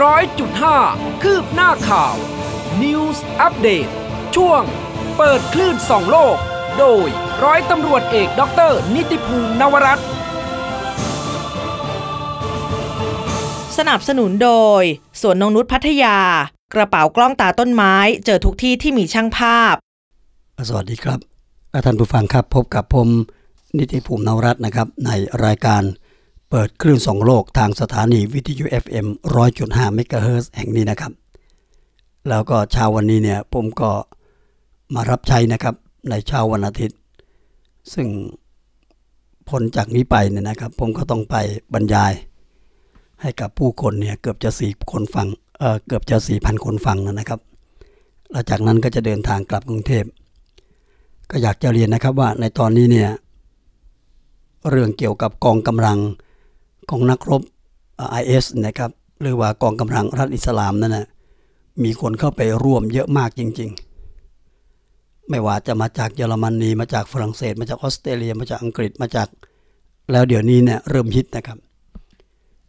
100.5คืบหน้าข่าว News Update ช่วง เปิดคลื่นสองโลก โดยร้อยตำรวจเอกด็อเตร์นิติภูมินวรัตสนับสนุนโดยสวนนงนุษพัทยา กระเป๋ากล้องตาต้นไม้เจอทุกที่ที่มีช่างภาพ สวัสดีครับ ท่านผู้ฟังครับพบกับผม นิติภูมินวรัตนนะครับในรายการเปิดคลื่นสองโลกทางสถานีวิทยุ FM 100.5 m มกเฮิร์แห่งนี้นะครับ แล้วก็เช้าวันนี้เนี่ยผมก็มารับใช้นะครับในเช้าวันอาทิตย์ ซึ่งพ้นจากนี้ไปเนี่ยนะครับ ผมก็ต้องไปบรรยายให้กับผู้คนเนี่ยเกือบจะสี่คนฟังเออเกือบจะสี่พันคนฟังนะครับ หลังจากนั้นก็จะเดินทางกลับกรุงเทพ ก็อยากจะเรียนนะครับว่าในตอนนี้เนี่ยเรื่องเกี่ยวกับกองกำลังของนักรบไอเอสนะครับหรือว่ากองกำลังรัฐอิสลามนั่นนะมีคนเข้าไปร่วมเยอะมากจริง ๆ ไม่ว่าจะมาจากเยอรมนีมาจากฝรั่งเศส มาจากออสเตรเลีย มาจากอังกฤษมาจากแล้วเดี๋ยวนี้เนี่ยเริ่มฮิตนะครับ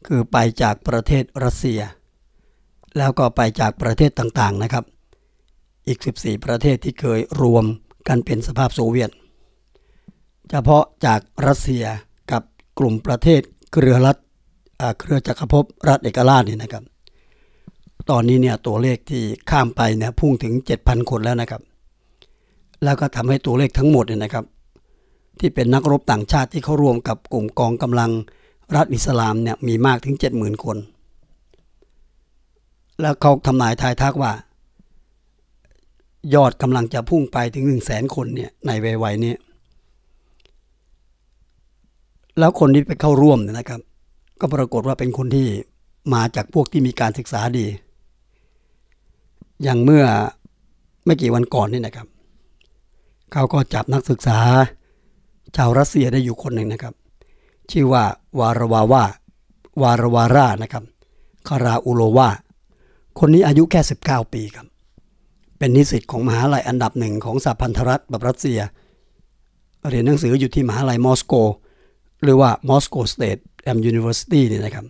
คือไปจากประเทศรัสเซีย แล้วก็ไปจากประเทศต่างๆนะครับ อีก 14 ประเทศที่เคยรวมกันเป็นสภาพโซเวียตเฉพาะจากรัสเซียกับกลุ่มประเทศเครือรัฐเครือจักรภพรัฐเอกราชนี่นะครับ ตอนนี้เนี่ยตัวเลขที่ข้ามไปเนี่ยพุ่งถึง 7,000 คนแล้วนะครับ แล้วก็ทำให้ตัวเลขทั้งหมดเนี่ยนะครับ ที่เป็นนักรบต่างชาติที่เข้าร่วมกับกลุ่มกองกำลังรัฐอิสลามเนี่ยมีมากถึง 70,000 คน แล้วเขาทำนายทายทักว่า ยอดกำลังจะพุ่งไปถึง 1 0 0 0 0นคนเนี่ยในวัยวัยนี้แล้วคนที่ไปเข้าร่วมนะครับ ก็ปรากฏว่าเป็นคนที่มาจากพวกที่มีการศึกษาดี อย่างเมื่อไม่กี่วันก่อนนี่นะครับ เขาก็จับนักศึกษา ชาวรัสเซียได้อยู่คนหนึ่งนะครับ ชื่อว่าวารวาวาวารวาร่านะครับคาราอุโลวาคนนี้อายุแค่19 ปีครับ เป็นนิสิตของมหาลัยอันดับหนึ่งของสหพันธรัฐแบบรัสเซีย เรียนหนังสืออยู่ที่มหาลัยมอสโกหรือว่า Moscow State and University เนี่ยนะครับ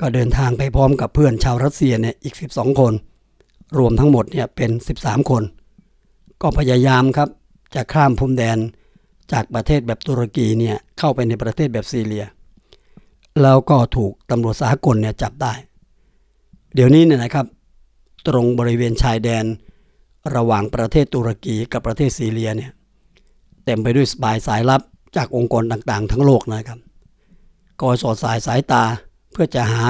ก็เดินทางไปพร้อมกับเพื่อนชาวรัสเซียเนี่ยอีก 12 คน รวมทั้งหมดเนี่ยเป็น 13 คน ก็พยายามครับจะข้ามพรมแดนจากประเทศแบบตุรกีเนี่ยเข้าไปในประเทศแบบซีเรีย แล้วก็ถูกตำรวจสากลเนี่ยจับได้ เดี๋ยวนี้เนี่ยนะครับ ตรงบริเวณชายแดนระหว่างประเทศตุรกีกับประเทศซีเรียเนี่ยเต็มไปด้วยสายสายลับจากองค์กรต่างๆ ทั้งโลกนะครับกอสอดสายสายตาเพื่อจะหา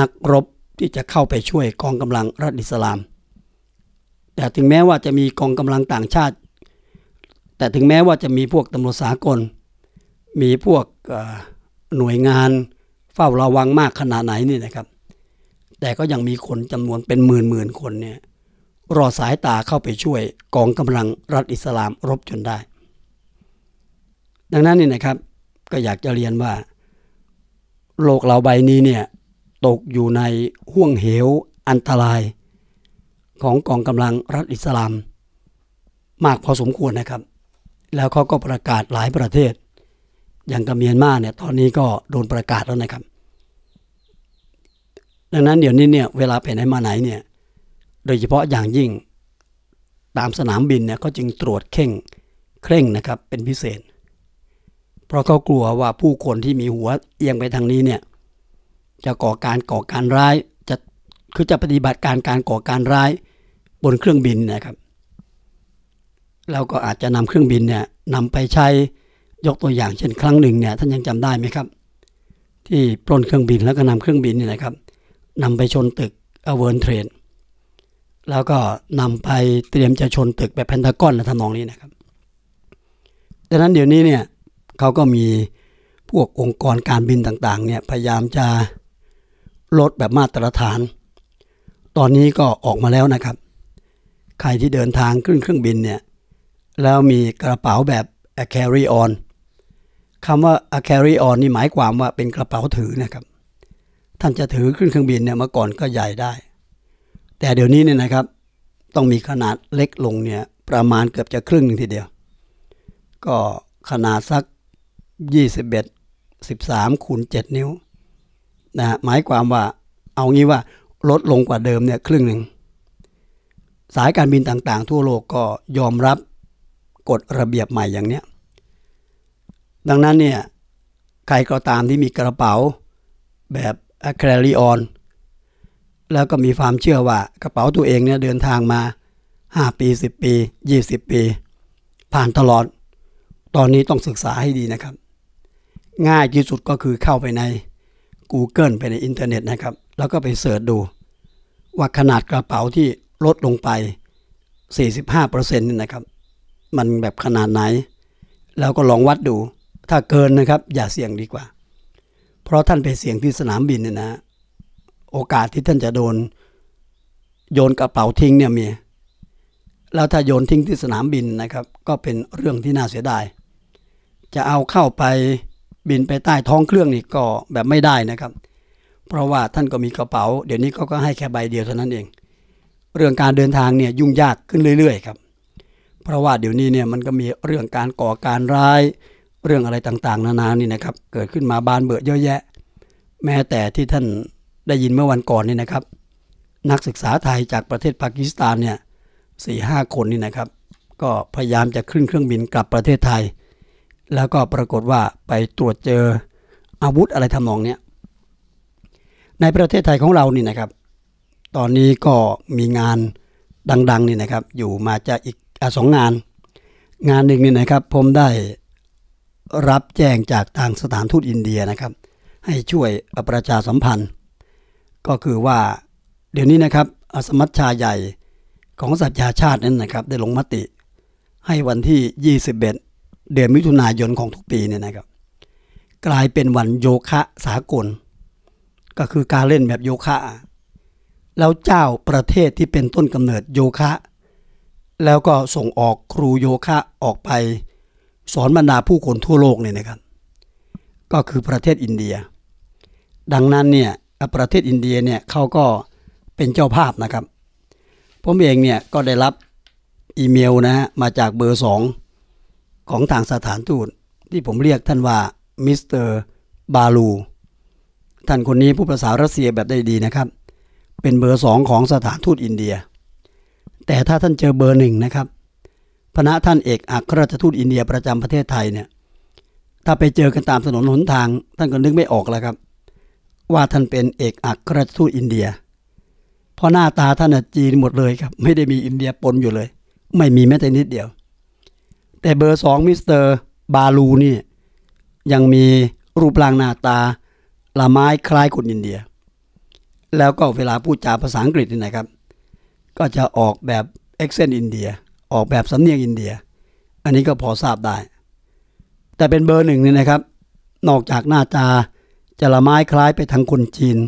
นักรบที่จะเข้าไปช่วยกองกำลังรัฐอิสลาม แต่ถึงแม้ว่าจะมีกองกำลังต่างชาติ แต่ถึงแม้ว่าจะมีพวกตำรวจสากล มีพวกหน่วยงานเฝ้าระวังมากขนาดไหนนี่นะครับ แต่ก็ยังมีคนจำนวนเป็นหมื่นหมื่นคนเนี่ยรอสายตาเข้าไปช่วยกองกำลังรัฐอิสลามรบจนได้ดังนั้นนี่นะครับก็อยากจะเรียนว่า โลกเราใบนี้เนี่ยตกอยู่ในห่วงเหวอันตราย ของกองกำลังรัฐอิสลาม มากพอสมควรนะครับ แล้วเขาก็ประกาศหลายประเทศ อย่างกัมเมียนมาเนี่ยตอนนี้ก็โดนประกาศแล้วนะครับ ดังนั้นเดี๋ยวนี้เนี่ยเวลาไปไหนมาไหนเนี่ยโดยเฉพาะอย่างยิ่งตามสนามบินเนี่ยก็จึงตรวจเข่งเคร่งนะครับเป็นพิเศษราะเขากลัวว่าผู้คนที่มีหัวเอียงไปทางนี้เนี่ย จะก่อการก่อการร้าย จะคือจะปฏิบัติการการก่อการร้ายบนเครื่องบินนะครับเราก็อาจจะนำเครื่องบินเนี่ยนำไปใช้ยกตัวอย่างเช่นครั้งหนึ่งเนี่ย ท่านยังจำได้ไหมครับ ที่ปล้นเครื่องบินแล้วก็นำเครื่องบินเนี่ยนะครับนำไปชนตึกอเวนเทรนแล้วก็นำไปเตรียมจะชนตึกแบบแพนทากอนและทำนองนี้นะครับดังนั้นเดี๋ยวนี้เนี่ยเขาก็มีพวกองค์กรการบินต่างๆเนี่ยพยายามจะ ลดแบบมาตรฐาน ตอนนี้ก็ออกมาแล้วนะครับ ใครที่เดินทางขึ้นเครื่องบินเนี่ยแล้วมีกระเป๋าแบบ a carry on คำว่า a carry on นี่หมายความว่าเป็นกระเป๋าถือนะครับ ท่านจะถือขึ้นเครื่องบินเนี่ยเมื่อก่อนก็ใหญ่ได้ แต่เดี๋ยวนี้เนี่ยนะครับ ต้องมีขนาดเล็กลงเนี่ยประมาณเกือบจะครึ่งนึงทีเดียว ก็ขนาดสักยี่สิบเอ็ดสิบสามคูณเจ็ดนิ้วนะหมายความว่าเอางี้ว่าลดลงกว่าเดิมเนี่ยครึ่งหนึ่ง สายการบินต่างๆ ทั่วโลกก็ยอมรับ กฎระเบียบใหม่อย่างเนี้ย ดังนั้นเนี่ย ใครก็ตามที่มีกระเป๋าแบบแคลรีออน แล้วก็มีความเชื่อว่ากระเป๋าตัวเองเนี่ยเดินทางมา 5 ปี 10 ปี 20 ปี ผ่านตลอด ตอนนี้ต้องศึกษาให้ดีนะครับง่ายที่สุดก็คือเข้าไปใน Google ไปในอินเทอร์เน็ตนะครับ แล้วก็ไปเสิร์ชดู ว่าขนาดกระเป๋าที่ลดลงไป 45%นี่นะครับ มันแบบขนาดไหน แล้วก็ลองวัดดู ถ้าเกินนะครับ อย่าเสี่ยงดีกว่า เพราะท่านไปเสี่ยงที่สนามบินเนี่ยนะโอกาสที่ท่านจะโดน โยนกระเป๋าทิ้งเนี่ยมีแล้วถ้าโยนทิ้งที่สนามบินนะครับ ก็เป็นเรื่องที่น่าเสียดายจะเอาเข้าไปบินไปใต้ท้องเครื่องนี่ก็แบบไม่ได้นะครับ เพราะว่าท่านก็มีกระเป๋าเดี๋ยวนี้เขาก็ให้แค่ใบเดียวเท่านั้นเอง เรื่องการเดินทางเนี่ยยุ่งยากขึ้นเรื่อยๆครับเพราะว่าเดี๋ยวนี้เนี่ยมันก็มีเรื่องการก่อการร้าย เรื่องอะไรต่างๆนานานี่นะครับเกิดขึ้นมาบานเบื่อเยอะแยะ แม้แต่ที่ท่านได้ยินเมื่อวันก่อนนี่นะครับ นักศึกษาไทยจากประเทศปากีสถานเนี่ยสี่ห้าคนนี่นะครับ ก็พยายามจะขึ้นเครื่องบินกลับประเทศไทยแล้วก็ปรากฏว่าไปตรวจเจออาวุธอะไรทำนองเนี้ยในประเทศไทยของเรานี่นะครับ ตอนนี้ก็มีงานดังๆนี่นะครับ อยู่มาจากอีกอสองงาน งานหนึ่งนี่นะครับผมได้รับแจ้งจากทางสถานทูตอินเดียนะครับ ให้ช่วยประชาสัมพันธ์ ก็คือว่าเดี๋ยวนี้นะครับ สมัชชาใหญ่ของสัญยาชาตินั้นนะครับ ได้ลงมติให้วันที่ 21เดือนมิถุนายนของทุกปีเนี่ยนะครับกลายเป็นวันโยคะสากล ก็คือการเล่นแบบโยคะแล้วเจ้าประเทศที่เป็นต้นกำเนิดโยคะ แล้วก็ส่งออกครูโยคะออกไป สอนบรรดาผู้คนทั่วโลกเนี่ยนะครับก็คือประเทศอินเดีย ดังนั้นเนี่ยประเทศอินเดียเนี่ยเขาก็เป็นเจ้าภาพนะครับผมเองเนี่ยก็ได้รับอีเมลนะฮะมาจากเบอร์สองของทางสถานทูตที่ผมเรียกท่านว่ามิสเตอร์บาลูท่านคนนี้ผู้ประสารัสเซียแบบได้ดีนะครับ เป็นเบอร์สองของสถานทูตอินเดีย แต่ถ้าท่านเจอเบอร์หนึ่งนะครับพระท่านเอกอัครราชทูตอินเดียประจำประเทศไทยเนี่ยถ้าไปเจอกันตามถนนหนทาง ท่านก็นึกไม่ออกแล้วครับ ว่าท่านเป็นเอกอัครราชทูตอินเดีย เพราะหน้าตาท่านจีนหมดเลยครับ ไม่ได้มีอินเดียปนอยู่เลย ไม่มีแม้แต่นิดเดียวแต่เบอร์สองมิสเตอร์บาลูนี่ยังมีรูปร่างหน้าตา ละไม้คล้ายคนอินเดีย แล้วก็เวลาพูดจาภาษาอังกฤษนี่นะครับก็จะออกแบบเอ็กเซนต์อินเดียออกแบบสำเนียงอินเดีย อันนี้ก็พอทราบได้ แต่เป็นเบอร์หนึ่งนี่นะครับนอกจากหน้าตาจะละไม้คล้ายไปทางคนจีน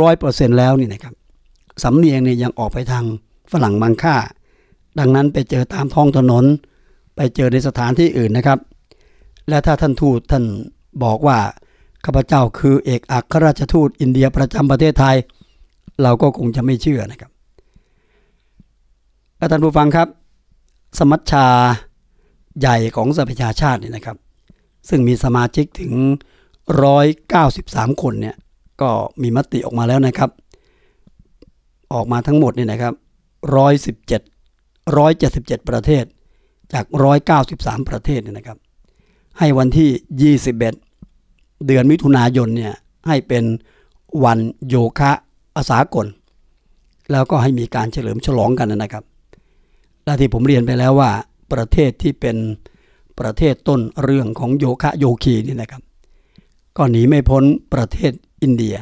ร้อยเปอร์เซ็นแล้วนี่นะครับสำเนียงเนี่ยยังออกไปทางฝรั่งมังค่า ดังนั้นไปเจอตามท้องถนนไปเจอในสถานที่อื่นนะครับ และถ้าท่านทูตท่านบอกว่าข้าพเจ้าคือเอกอัครราชทูตอินเดียประจำประเทศไทย เราก็คงจะไม่เชื่อนะครับ ท่านผู้ฟังครับ สมัชชาใหญ่ของสหประชาชาตินี่นะครับ ซึ่งมีสมาชิกถึง 193 คนเนี่ยก็มีมติออกมาแล้วนะครับ ออกมาทั้งหมดเนี่ยนะครับ117 177 ประเทศจาก 193 ประเทศเนี่ยนะครับ ให้วันที่ 21 เดือนมิถุนายนเนี่ยให้เป็นวันโยคะอาสากล แล้วก็ให้มีการเฉลิมฉลองกันนะครับและที่ผมเรียนไปแล้วว่าประเทศที่เป็นประเทศต้นเรื่องของโยคะโยคีนี่นะครับ ก็หนีไม่พ้นประเทศอินเดีย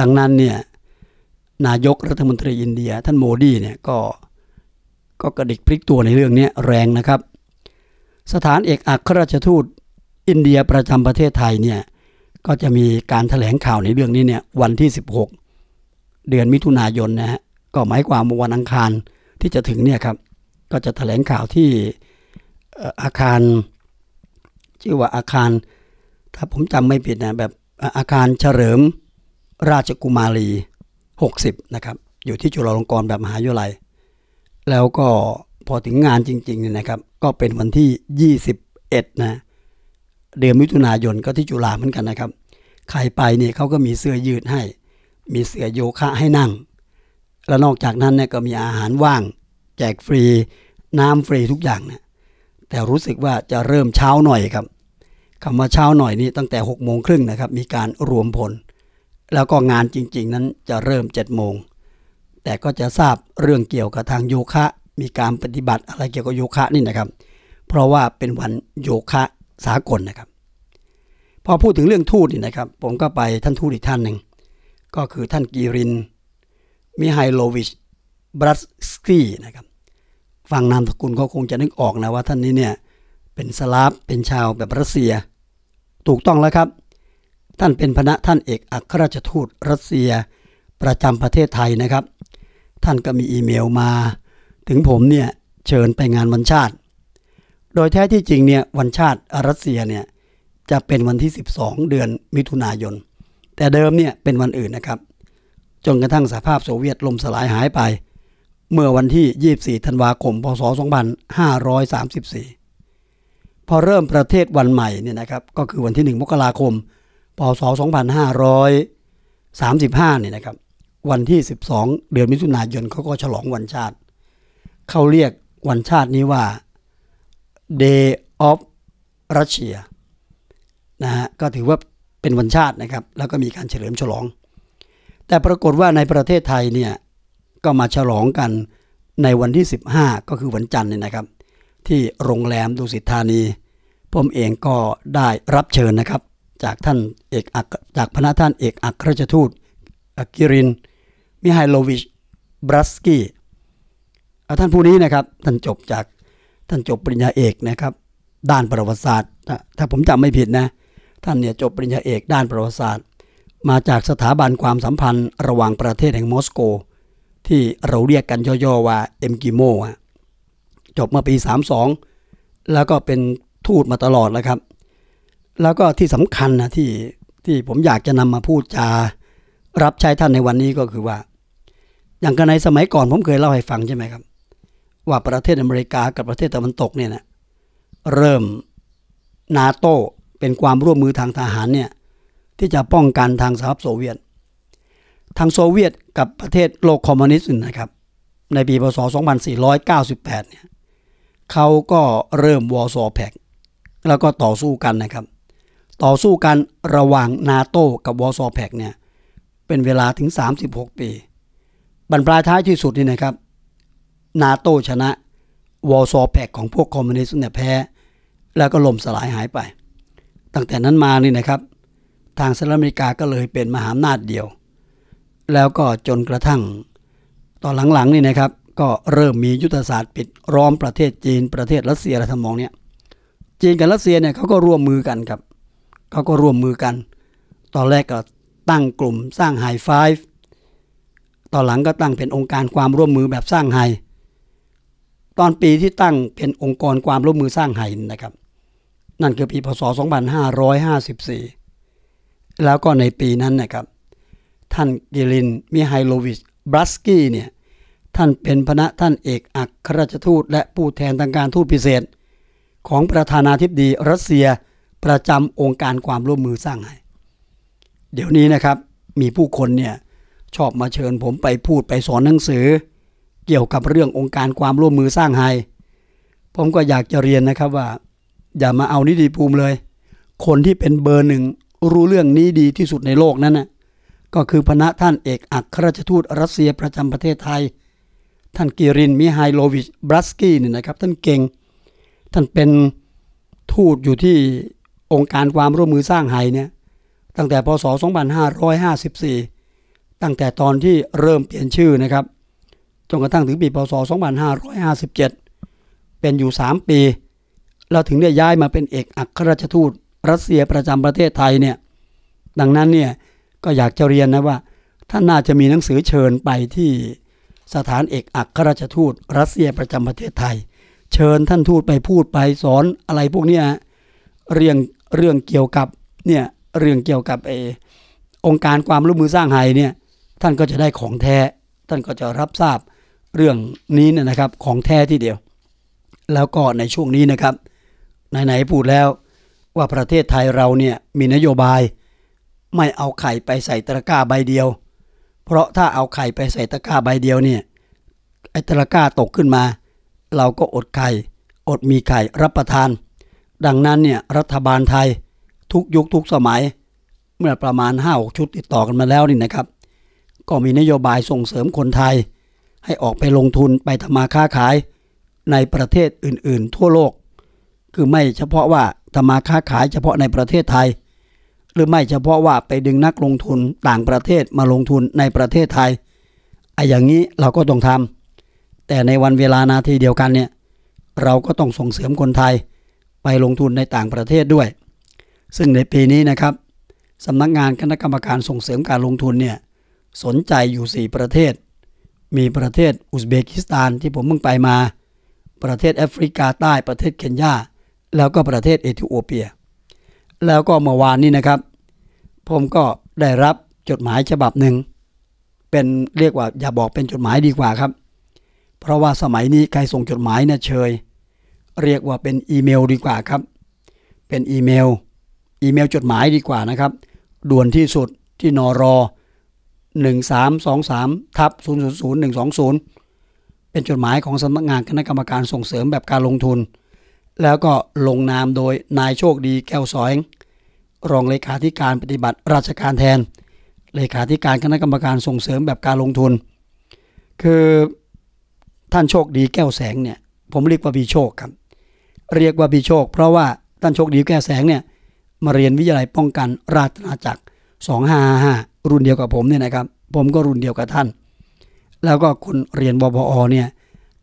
ดังนั้นเนี่ยนายกรัฐมนตรีอินเดีย ท่านโมดีเนี่ยก็ก็กระดิกพลิกตัวในเรื่องนี้แรงนะครับ สถานเอกอัครราชทูตอินเดียประจำประเทศไทยเนี่ยก็จะมีการถแถลงข่าวในเรื่องนี้เนี่ยวันที่ 16 เดือนมิถุนายนนะฮะก็หมายความวันอังคารที่จะถึงเนี่ยครับก็จะถแถลงข่าวที่อาคารชื่อว่าอาคาร ถ้าผมจำไม่ผิดนะแบบอาคารเฉลิมราชกุมารี60นะครับอยู่ที่จุฬาลงกรณ์แบบมหาวิทยาลัยแล้วก็พอถึงงานจริงๆนะครับ ก็เป็นวันที่ 21 นะเดือนมิถุนายนก็ที่จุฬาเหมือนกันนะครับ ใครไปเนี่ยเขาก็มีเสื้อยืดให้ มีเสื้อโยคะให้นั่ง แล้วนอกจากนั้นเนี่ยก็มีอาหารว่าง แจกฟรี น้ำฟรีทุกอย่างนะแต่รู้สึกว่าจะเริ่มเช้าหน่อยครับคำว่าเช้าหน่อยนี่ตั้งแต่6กโมงครึ่งนะครับ มีการรวมพลแล้วก็งานจริงๆนั้นจะเริ่ม7จ็ดโมงแต่ก็จะทราบเรื่องเกี่ยวกับทางโยคะมีการปฏิบัติอะไรเกี่ยวกับโยคะนี่นะครับ เพราะว่าเป็นวันโยคะสากลนะครับ พอพูดถึงเรื่องทูตนี่นะครับ ผมก็ไปท่านทูตอีกท่านหนึ่งก็คือท่านกีรินมิไฮโลวิชบรัสกี้นะครับฟังนามสกุลก็คงจะนึกออกนะว่า ท่านนี้เนี่ยเป็นสลาฟเป็นชาวแบบรัสเซีย ถูกต้องแล้วครับ ท่านเป็นพระท่านเอกอัครราชทูตรัสเซีย ประจำประเทศไทยนะครับท่านก็มีอีเมลมา ถึงผมเนี่ย เชิญไปงานวันชาติ โดยแท้ที่จริงเนี่ย วันชาติรัสเซียเนี่ย จะเป็นวันที่ 12 เดือนมิถุนายน แต่เดิมเนี่ย เป็นวันอื่นนะครับ จนกระทั่งสหภาพโซเวียตล่มสลายหายไป เมื่อวันที่ 24 ธันวาคม พศ 2534 พอเริ่มประเทศวันใหม่เนี่ยนะครับ ก็คือวันที่ 1มกราคม พศ 2535เนี่ยนะครับวันที่ 12 เดือนมิถุนายนเขาก็ฉลองวันชาติ เขาเรียกวันชาตินี้ว่า Day of Russia นะฮะก็ถือว่าเป็นวันชาตินะครับ แล้วก็มีการเฉลิมฉลอง แต่ปรากฏว่าในประเทศไทยเนี่ย ก็มาฉลองกันในวันที่ 15 ก็คือวันจันทร์นี่นะครับ ที่โรงแรมดุสิตธานี ผมเองก็ได้รับเชิญนะครับ จากท่านเอกจากพระท่านเอกอัครราชทูตกิรินมิไฮโลวิช บรัสกี้ท่านผู้นี้นะครับ ท่านจบจาก ท่านจบปริญญาเอกนะครับ ด้านประวัติศาสตร์ ถ้าผมจำไม่ผิดนะ ท่านเนี่ยจบปริญญาเอกด้านประวัติศาสตร์ มาจากสถาบันความสัมพันธ์ ระหว่างประเทศแห่งมอสโก ที่เราเรียกกันย่อๆว่าเอ็มกิโมจบมาปี 32 แล้วก็เป็นทูตมาตลอดแล้วครับ แล้วก็ที่สำคัญนะที่ที่ผมอยากจะนำมาพูดจา รับใช้ท่านในวันนี้ก็คือว่าอย่างกันในสมัยก่อนผมเคยเล่าให้ฟังใช่ไหมครับ ว่าประเทศอเมริกากับประเทศตะวันตกเนี่ยนะเริ่มนาโตเป็นความร่วมมือทางทหารเนี่ยที่จะป้องกันทางสหภาพโซเวียต ทางโซเวียตกับประเทศโลกคอมมิวนิสต์นะครับในปีพศ2498เนี่ยเขาก็เริ่มวอร์ซอแพกแล้วก็ต่อสู้กันนะครับ ต่อสู้กันระหว่างนาโตกับวอร์ซอแพกเนี่ยเป็นเวลาถึง 36 ปีบรรปลายท้ายที่สุดนี่นะครับ นาโต้ชนะวอลซอแพกของพวกคอมมิวนิสต์เนี่ยแพ้ แล้วก็ล่มสลายหายไป ตั้งแต่นั้นมานี่นะครับ ทางสหรัฐอเมริกาก็เลยเป็นมหาอำนาจเดียว แล้วก็จนกระทั่ง ตอนหลังๆนี่นะครับ ก็เริ่มมียุทธศาสตร์ปิดร้อมประเทศจีนประเทศรัสเซียละทำมองเนี่ย จีนกับรัสเซียเนี่ยเขาก็ร่วมมือกันครับเขาก็ร่วมมือกัน ตอนแรกก็ตั้งกลุ่มสร้างไฮไฟฟ์ต่อหลังก็ตั้งเป็นองค์การความร่วมมือแบบสร้างไฮตอนปีที่ตั้งเป็นองค์กรความร่วมมือสร้างไฮนะครับ นั่นคือปีพศ 2554 แล้วก็ในปีนั้นนะครับ ท่านกิลินมิไฮโลวิชบรัสกี้เนี่ยท่านเป็นพระท่านเอกอัครราชทูตและผู้แทนทางการทูตพิเศษ ของประธานาธิบดีรัสเซียประจำองค์การความร่วมมือสร้างไฮเดี๋ยวนี้นะครับมีผู้คนเนี่ยชอบมาเชิญผมไปพูดไปสอนหนังสือ เกี่ยวกับเรื่ององค์การความร่วมมือสร้างไฮ ผมก็อยากจะเรียนนะครับว่า อย่ามาเอานิติภูมิเลย คนที่เป็นเบอร์หนึ่งรู้เรื่องนี้ดีที่สุดในโลกนั้นนะ่ะก็คือพระท่านเอกอัครราชทูตรัสเซียประจำประเทศไทย ท่านกิรินมิไฮโลวิชบรัสกี้เนี่ยนะครับท่านเก่ง ท่านเป็นทูตอยู่ที่องค์การความร่วมมือสร้างไฮเนี่ยตั้งแต่พศ 2554ตั้งแต่ตอนที่เริ่มเปลี่ยนชื่อนะครับจนกระทั่งถึงปีพศ2557 เป็นอยู่ 3 ปี เราถึงได้ย้ายมาเป็นเอกอัครราชทูตรัสเซียประจำประเทศไทยเนี่ยดังนั้นเนี่ยก็อยากจะเรียนนะว่าท่านน่าจะมีหนังสือเชิญไปที่สถานเอกอัครราชทูต รัสเซียประจำประเทศไทย เชิญท่านทูตไปพูดไปสอนอะไรพวกเนี้ยเรื่องเรื่องเกี่ยวกับเนี่ยเรื่องเกี่ยวกับเอองค์การความร่วมมือสร้างไทยเนี่ยท่านก็จะได้ของแท้ ท่านก็จะรับทราบเรื่องนี้นะครับของแท้ที่เดียว แล้วก็ ในช่วงนี้นะครับไหนๆ พูดแล้วว่าประเทศไทยเราเนี่ยมีนโยบายไม่เอาไข่ไปใส่ตะกร้าใบเดียว เพราะถ้าเอาไข่ไปใส่ตะกร้าใบเดียวเนี่ยไอ้ตะกร้าตกขึ้นมา เราก็อดไข่ อดมีไข่รับประทาน ดังนั้นเนี่ยรัฐบาลไทยทุกยุคทุกสมัย เมื่อประมาณ5้าชุดติดต่อกันมาแล้วนี่นะครับก็มีนโยบายส่งเสริมคนไทย ให้ออกไปลงทุนไปทำมาค้าขายในประเทศอื่นๆ ทั่วโลก คือไม่เฉพาะว่าทำมาค้าขายเฉพาะในประเทศไทย หรือไม่เฉพาะว่าไปดึงนักลงทุนต่างประเทศมาลงทุนในประเทศไทย ไอ้อย่างนี้เราก็ต้องทำแต่ในวันเวลานาทีเดียวกันเนี่ยเราก็ต้องส่งเสริมคนไทยไปลงทุนในต่างประเทศด้วย ซึ่งในปีนี้นะครับสำนักงานคณะกรรมการส่งเสริมการลงทุนเนี่ยสนใจอยู่ 4 ประเทศ มีประเทศอุซเบกิสถานที่ผมเพิ่งไปมา ประเทศ แอฟริกาใต้ประเทศเคนยา แล้วก็ประเทศเอธิโอเปีย แล้วก็เมื่อวานนี้นะครับ ผมก็ได้รับจดหมายฉบับหนึ่ง เป็นเรียกว่าอย่าบอกเป็นจดหมายดีกว่าครับ เพราะว่าสมัยนี้ใครส่งจดหมายเนี่ยเชย เรียกว่าเป็นอีเมลดีกว่าครับ เป็นอีเมล อีเมลจดหมายดีกว่านะครับ ด่วนที่สุดที่นอรอ1323ทับ000120 เป็นจดหมายของสำนักงานคณะกรรมการส่งเสริมแบบการลงทุน แล้วก็ลงนาม โดยนายโชคดีแก้ว สอย รองเลขาธิการปฏิบัติราชการแทน เลขาธิการคณะกรรมการส่งเสริมแบบการลงทุน คือท่านโชคดีแก้วแสงเนี่ยผมเรียกว่าบีโชคครับเรียกว่าบีโชคเพราะว่าท่านโชคดีแก้วแสงเนี่ยมาเรียนวิทยาลัยป้องกันราชนาจักร2555รุ่นเดียวกับผมเนี่ยนะครับ ผมก็รุ่นเดียวกับท่าน แล้วก็คนเรียนบพอเนี่ย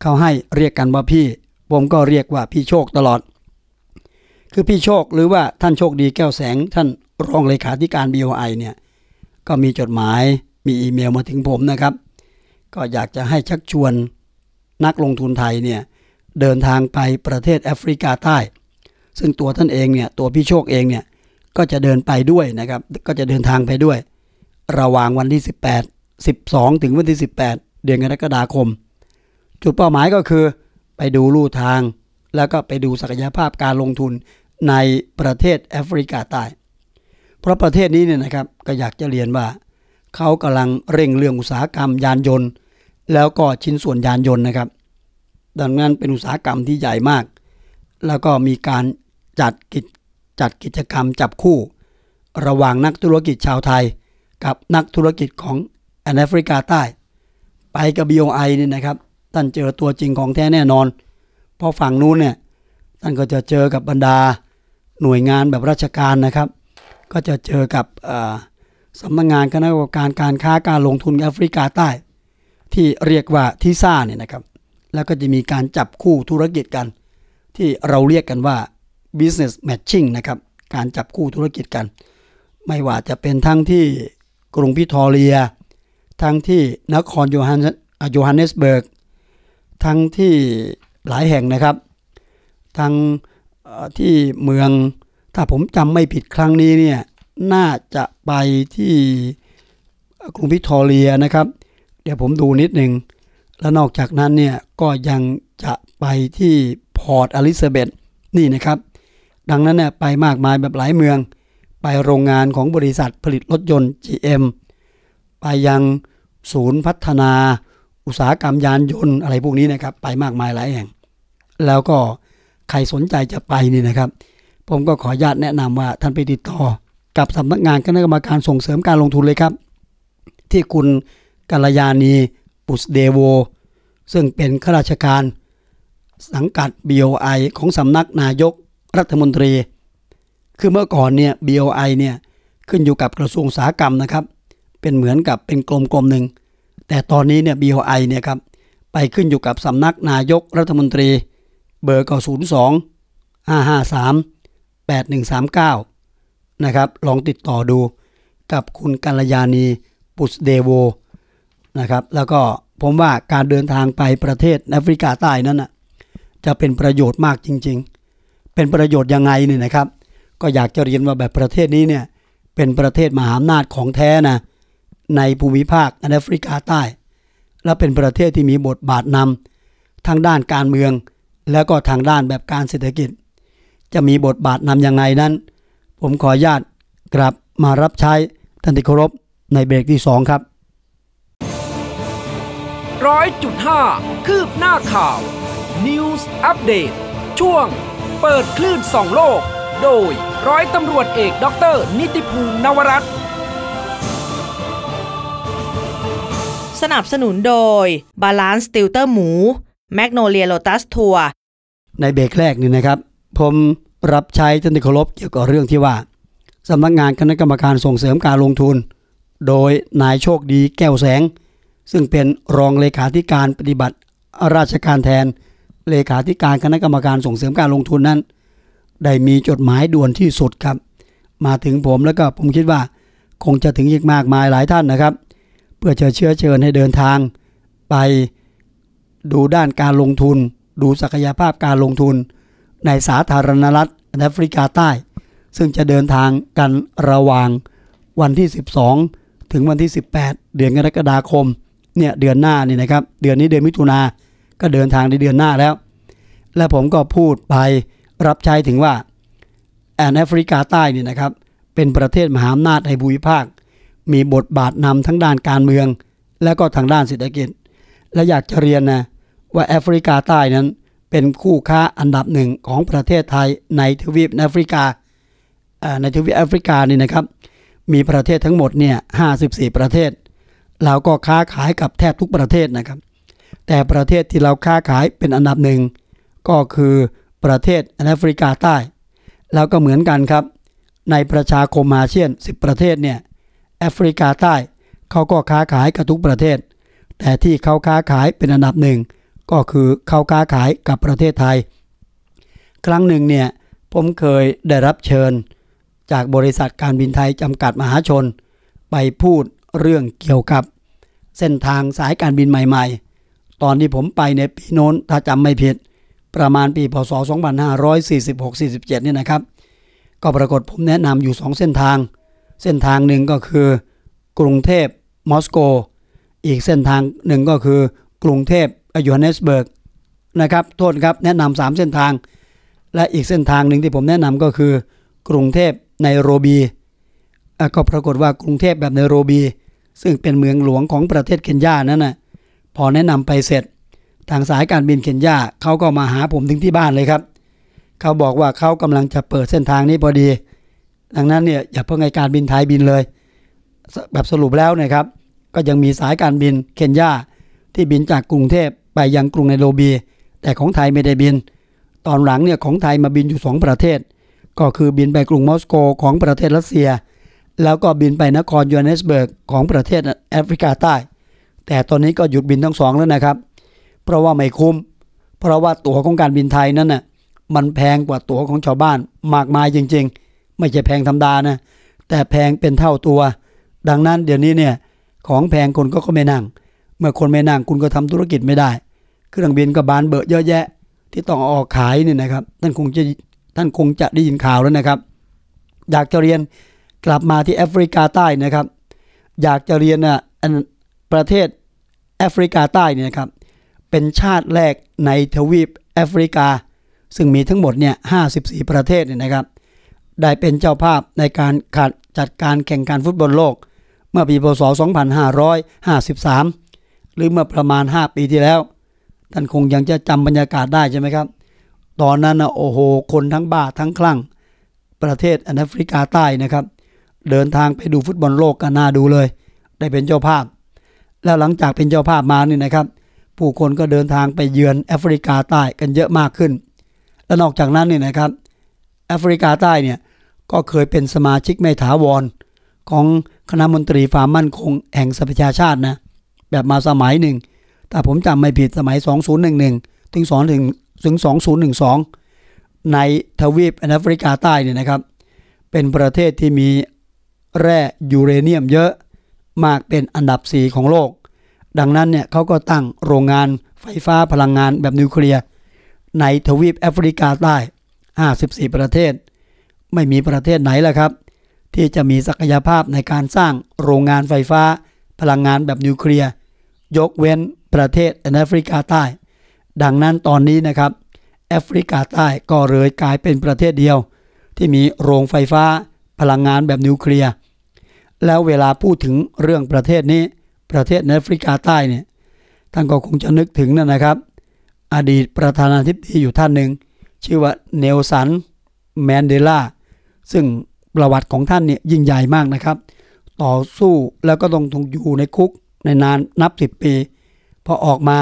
เขาให้เรียกกันว่าพี่ ผมก็เรียกว่าพี่โชคตลอด คือพี่โชคหรือว่าท่านโชคดีแก้วแสง ท่านรองเลขาธิการ b o อเนี่ย ก็มีจดหมายมีอีเมลมาถึงผมนะครับ ก็อยากจะให้ชักชวนนักลงทุนไทยเนี่ยเดินทางไปประเทศแอฟริกาใต้ ซึ่งตัวท่านเองเนี่ยตัวพี่โชคเองเนี่ยก็จะเดินไปด้วยนะครับ ก็จะเดินทางไปด้วยระหว่างวันที่ 18 12 ถึงวันที่ 18 เดือนกรกฎาคมจุดเป้าหมายก็คือไปดูลู่ทางแล้วก็ไปดูศักยภาพการลงทุนในประเทศแอฟริกาใต้เพราะประเทศนี้เนี่ยนะครับก็อยากจะเรียนว่าเขากำลังเร่งเรื่องอุตสาหกรรมยานยนต์ แล้วก็ชิ้นส่วนยานยนต์นะครับ ดังนั้นเป็นอุตสาหกรรมที่ใหญ่มาก แล้วก็มีการจัดกิจจัดกิจกรรมจับคู่ ระหว่างนักธุรกิจชาวไทยกับนักธุรกิจของแอนฟริกาใต้ ไปกับบโอไเนี่ยนะครับท่านเจอตัวจริงของแท้แน่นอน เพราะฝั่งนู้นเนี่ยท่านก็จะเจอกับบรรดา หน่วยงานแบบราชการนะครับ ก็จะเจอกับสำนักงงานคณะกรรมการการค้าการลงทุนแอฟริกาใต้ ที่เรียกว่าทิซ่าเนี่ยนะครับ แล้วก็จะมีการจับคู่ธุรกิจกัน ที่เราเรียกกันว่า business matching นะครับ การจับคู่ธุรกิจกัน ไม่ว่าจะเป็นทั้งที่กรุงพิทอเรีย ทั้งที่นครโยฮันฮนเนสเบิร์ก ทั้งที่หลายแห่งนะครับ ทั้งที่เมือง ถ้าผมจำไม่ผิดครั้งนี้เนี่ย น่าจะไปที่กรุงพิทอเรียนะครับ เดี๋ยวผมดูนิดหนึ่ง แล้วนอกจากนั้นเนี่ยก็ยังจะไปที่พอร์ตอลิซาเบธนี่นะครับ ดังนั้นเนี่ยไปมากมายแบบหลายเมืองไปโรงงานของบริษัทผลิตรถยนต์ GM ไปยังศูนย์พัฒนา อุตสาหกรรมยานยนต์ อะไรพวกนี้นะครับ ไปมากมายหลายแห่ง แล้วก็ใครสนใจจะไปนี่นะครับ ผมก็ขออนุญาตแนะนำว่าท่านไปติดต่อ กับสำนักงานคณะกรรมการส่งเสริมการลงทุนเลยครับ ที่คุณกัลยาณีปุสเดโว ซึ่งเป็นข้าราชการสังกัด BOI ของสำนักนายกรัฐมนตรีคือเมื่อก่อนเนี่ย BOI เนี่ยขึ้นอยู่กับกระทรวงอุตสาหกรรมนะครับ เป็นเหมือนกับเป็นกลมกลมหนึ่ง แต่ตอนนี้เนี่ย BOI เนี่ยครับไปขึ้นอยู่กับสำนักนายกรัฐมนตรีเบอร์ก็ศูนย์สองห้าห้าสามแปดหนึ่งสามเก้านะครับลองติดต่อดูกับคุณกัลยาณีปุสเดโวนะครับแล้วก็ผมว่าการเดินทางไปประเทศแอฟริกาใต้นั้นนะจะเป็นประโยชน์มากจริง ๆ เป็นประโยชน์ยังไงเนี่ยนะครับก็อยากจะเรียนว่าแบบประเทศนี้เนี่ย เป็นประเทศมหาอำนาจของแท้นะในภูมิภาคแอฟริกาใต้ และเป็นประเทศที่มีบทบาทนำทางด้านการเมือง และก็ทางด้านแบบการเศรษฐกิจ จะมีบทบาทนำยังไงนั้น ผมขออนุญาตกลับมารับใช้ท่านที่เคารพในเบรกที่ 2 ครับร้อยจุดห้าคืบหน้าข่าว News Update ช่วง เปิดคลื่นสองโลกโดยร้อยตำรวจเอกด็อกเตอร์นิติภูมินวรัตสนับสนุนโดยบา a l a สติลเตอร์หมูกโนเลียโลตัสทัวร์ในเบรกแรกนี่นะครับ ผมรับใช้ท่านที่เคารพเกี่ยวกับเรื่องที่ว่าสำนักงานคณะกรรมการส่งเสริมการลงทุน โดยนายโชคดีแก้วแสง ซึ่งเป็นรองเลขาธิการปฏิบัติราชการแทน เลขาธิการคณะกรรมการส่งเสริมการลงทุนนั้นได้มีจดหมายด่วนที่สุดครับ มาถึงผมแล้วก็ผมคิดว่าคงจะถึงอีกมากมายหลายท่านนะครับ เพื่อจะเชื้อเชิญให้เดินทางไปดูด้านการลงทุน ดูศักยภาพการลงทุน ในสาธารณรัฐแอฟริกาใต้ ซึ่งจะเดินทางกันระหว่างวันที่12ถึงวันที่18 เดือนกรกฎาคมเนี่ยเดือนหน้านี่นะครับเดือนนี้เดือนมิถุนาก็เดินทางในเดือนหน้าแล้ว และผมก็พูดไปรับใช้ถึงว่าแอนแอฟริกาใต้นี่นะครับ เป็นประเทศมหาอำนาจในภูมิภาค มีบทบาทนำทั้งด้านการเมือง และก็ทางด้านเศรษฐกิจ และอยากจะเรียนนะว่าแอฟริกาใต้นั้นเป็นคู่ค้าอันดับหนึ่งของประเทศไทยในทวีปแอฟริกาในทวีปแอฟริกานี่นะครับ มีประเทศทั้งหมดเนี่ย54 ประเทศเราก็ค้าขายกับแทบทุกประเทศนะครับ แต่ประเทศที่เราค้าขายเป็นอันดับหนึ่งก็คือประเทศแอฟริกาใต้ แล้วก็เหมือนกันครับ ในประชาคมอาเซียน 10 ประเทศเนี่ยแอฟริกาใต้เขาก็ค้าขายกับทุกประเทศ แต่ที่เขาค้าขายเป็นอันดับหนึ่งก็คือเขาค้าขายกับประเทศไทย ครั้งหนึ่งเนี่ยผมเคยได้รับเชิญจากบริษัทการบินไทยจำกัดมหาชน ไปพูดเรื่องเกี่ยวกับ เส้นทางสายการบินใหม่ๆ ตอนที่ผมไปในปีโน้นถ้าจำไม่ผิดประมาณปีพศ 2546-47 เนี่ยนะครับ ก็ปรากฏผมแนะนำอยู่ 2 เส้นทาง เส้นทางหนึ่งก็คือกรุงเทพมอสโก อีกเส้นทางหนึ่งก็คือกรุงเทพยูฮันเนสเบิร์กนะครับ โทษครับแนะนำสามเส้นทาง และอีกเส้นทางหนึ่งที่ผมแนะนำก็คือ กรุงเทพไนโรบีก็ปรากฏว่ากรุงเทพแบบไนโรบี ซึ่งเป็นเมืองหลวงของประเทศเคนยา นั่นนะพอแนะนำไปเสร็จทางสายการบินเคนยาเขาก็มาหาผมถึงที่บ้านเลยครับเขาบอกว่าเขากำลังจะเปิดเส้นทางนี้พอดี ดังนั้นเนี่ยอย่าเพิ่งให้การบินไทยบินเลย แบบสรุปแล้วนะครับ ก็ยังมีสายการบินเคนยาที่บินจากกรุงเทพไปยังกรุงไนโรบี แต่ของไทยไม่ได้บิน ตอนหลังเนี่ยของไทยมาบินอยู่ 2 ประเทศ ก็คือบินไปกรุงมอสโกของประเทศรัสเซียแล้วก็บินไปนครยูเนสเบิร์กของประเทศแอฟริกาใต้ แต่ตอนนี้ก็หยุดบินทั้งสองแล้วนะครับเพราะว่าไม่คุ้ม เพราะว่าตั๋วของการบินไทยนั้นน่ะ มันแพงกว่าตั๋วของชาวบ้านมากมายจริง ๆ ไม่ใช่แพงธรรมดานะ แต่แพงเป็นเท่าตัว ดังนั้นเดี๋ยวนี้เนี่ย ของแพงคนก็ก็ไม่นั่ง เมื่อคนไม่นั่งคุณก็ทำธุรกิจไม่ได้ เครื่องบินก็บานเบอดเยอะแยะ ที่ต้องออกขายเนี่ยนะครับ ท่านคงจะท่านคงจะได้ยินข่าวแล้วนะครับ อยากจะเรียนกลับมาที่แอฟริกาใต้นะครับ อยากจะเรียนอ่ะประเทศแอฟริกาใต้เนี่ยนะครับเป็นชาติแรกในทวีปแอฟริกา ซึ่งมีทั้งหมดเนี่ย54 ประเทศเนี่ยนะครับ ได้เป็นเจ้าภาพในการขัดจัดการแข่งการฟุตบอลโลก เมื่อปีพศ2553 หรือเมื่อประมาณ 5 ปีที่แล้ว ท่านคงยังจะจำบรรยากาศได้ใช่ไหมครับ ตอนนั้นนะโอ้โห คนทั้งบ้าทั้งคลั่งประเทศแอฟริกาใต้นะครับ เดินทางไปดูฟุตบอลโลกกันน่าดูเลย ได้เป็นเจ้าภาพ แล้วหลังจากเป็นเจ้าภาพมานี่นะครับผู้คนก็เดินทางไปเยือนแอฟริกาใต้กันเยอะมากขึ้น และนอกจากนั้นเนี่ยนะครับ แอฟริกาใต้เนี่ยก็เคยเป็นสมาชิกไม่ถาวร ของคณะมนตรีฝ่ามมั่นคงแห่งสหประชาชาตินะแบบมาสมัยหนึ่ง แต่ผมจำไม่ผิดสมัย 2011 ถึง2ถึงถึง 2012 ในทวีปแอฟริกาใต้เนี่ยนะครับเป็นประเทศที่มีแร่ยูเรเนียมเยอะมากเป็นอันดับ4ของโลกดังนั้นเนี่ยเขาก็ตั้งโรงงานไฟฟ้าพลังงานแบบนิวเคลียร์ในทวีปแอฟริกาใต้54 ประเทศ ไม่มีประเทศไหนแล้วครับ ที่จะมีศักยภาพในการสร้างโรงงานไฟฟ้า พลังงานแบบนิวเคลียร์ยกเว้นประเทศแอฟริกาใต้ ดังนั้นตอนนี้นะครับแอฟริกาใต้ก็เลยกลายเป็นประเทศเดียว ที่มีโรงไฟฟ้า พลังงานแบบนิวเคลียร์แล้วเวลาพูดถึงเรื่องประเทศนี้ประเทศแอฟริกาใต้เนี่ยท่านก็คงจะนึกถึงนั่นนะครับ อดีตประธานาธิบดีอยู่ท่านหนึ่ง ชื่อว่าเนลสันแมนเดลาซึ่งประวัติของท่านเนี่ยยิ่งใหญ่มากนะครับ ต่อสู้แล้วก็ต้องทงอยู่ในคุกในนานนับ 10ปี พอออกมา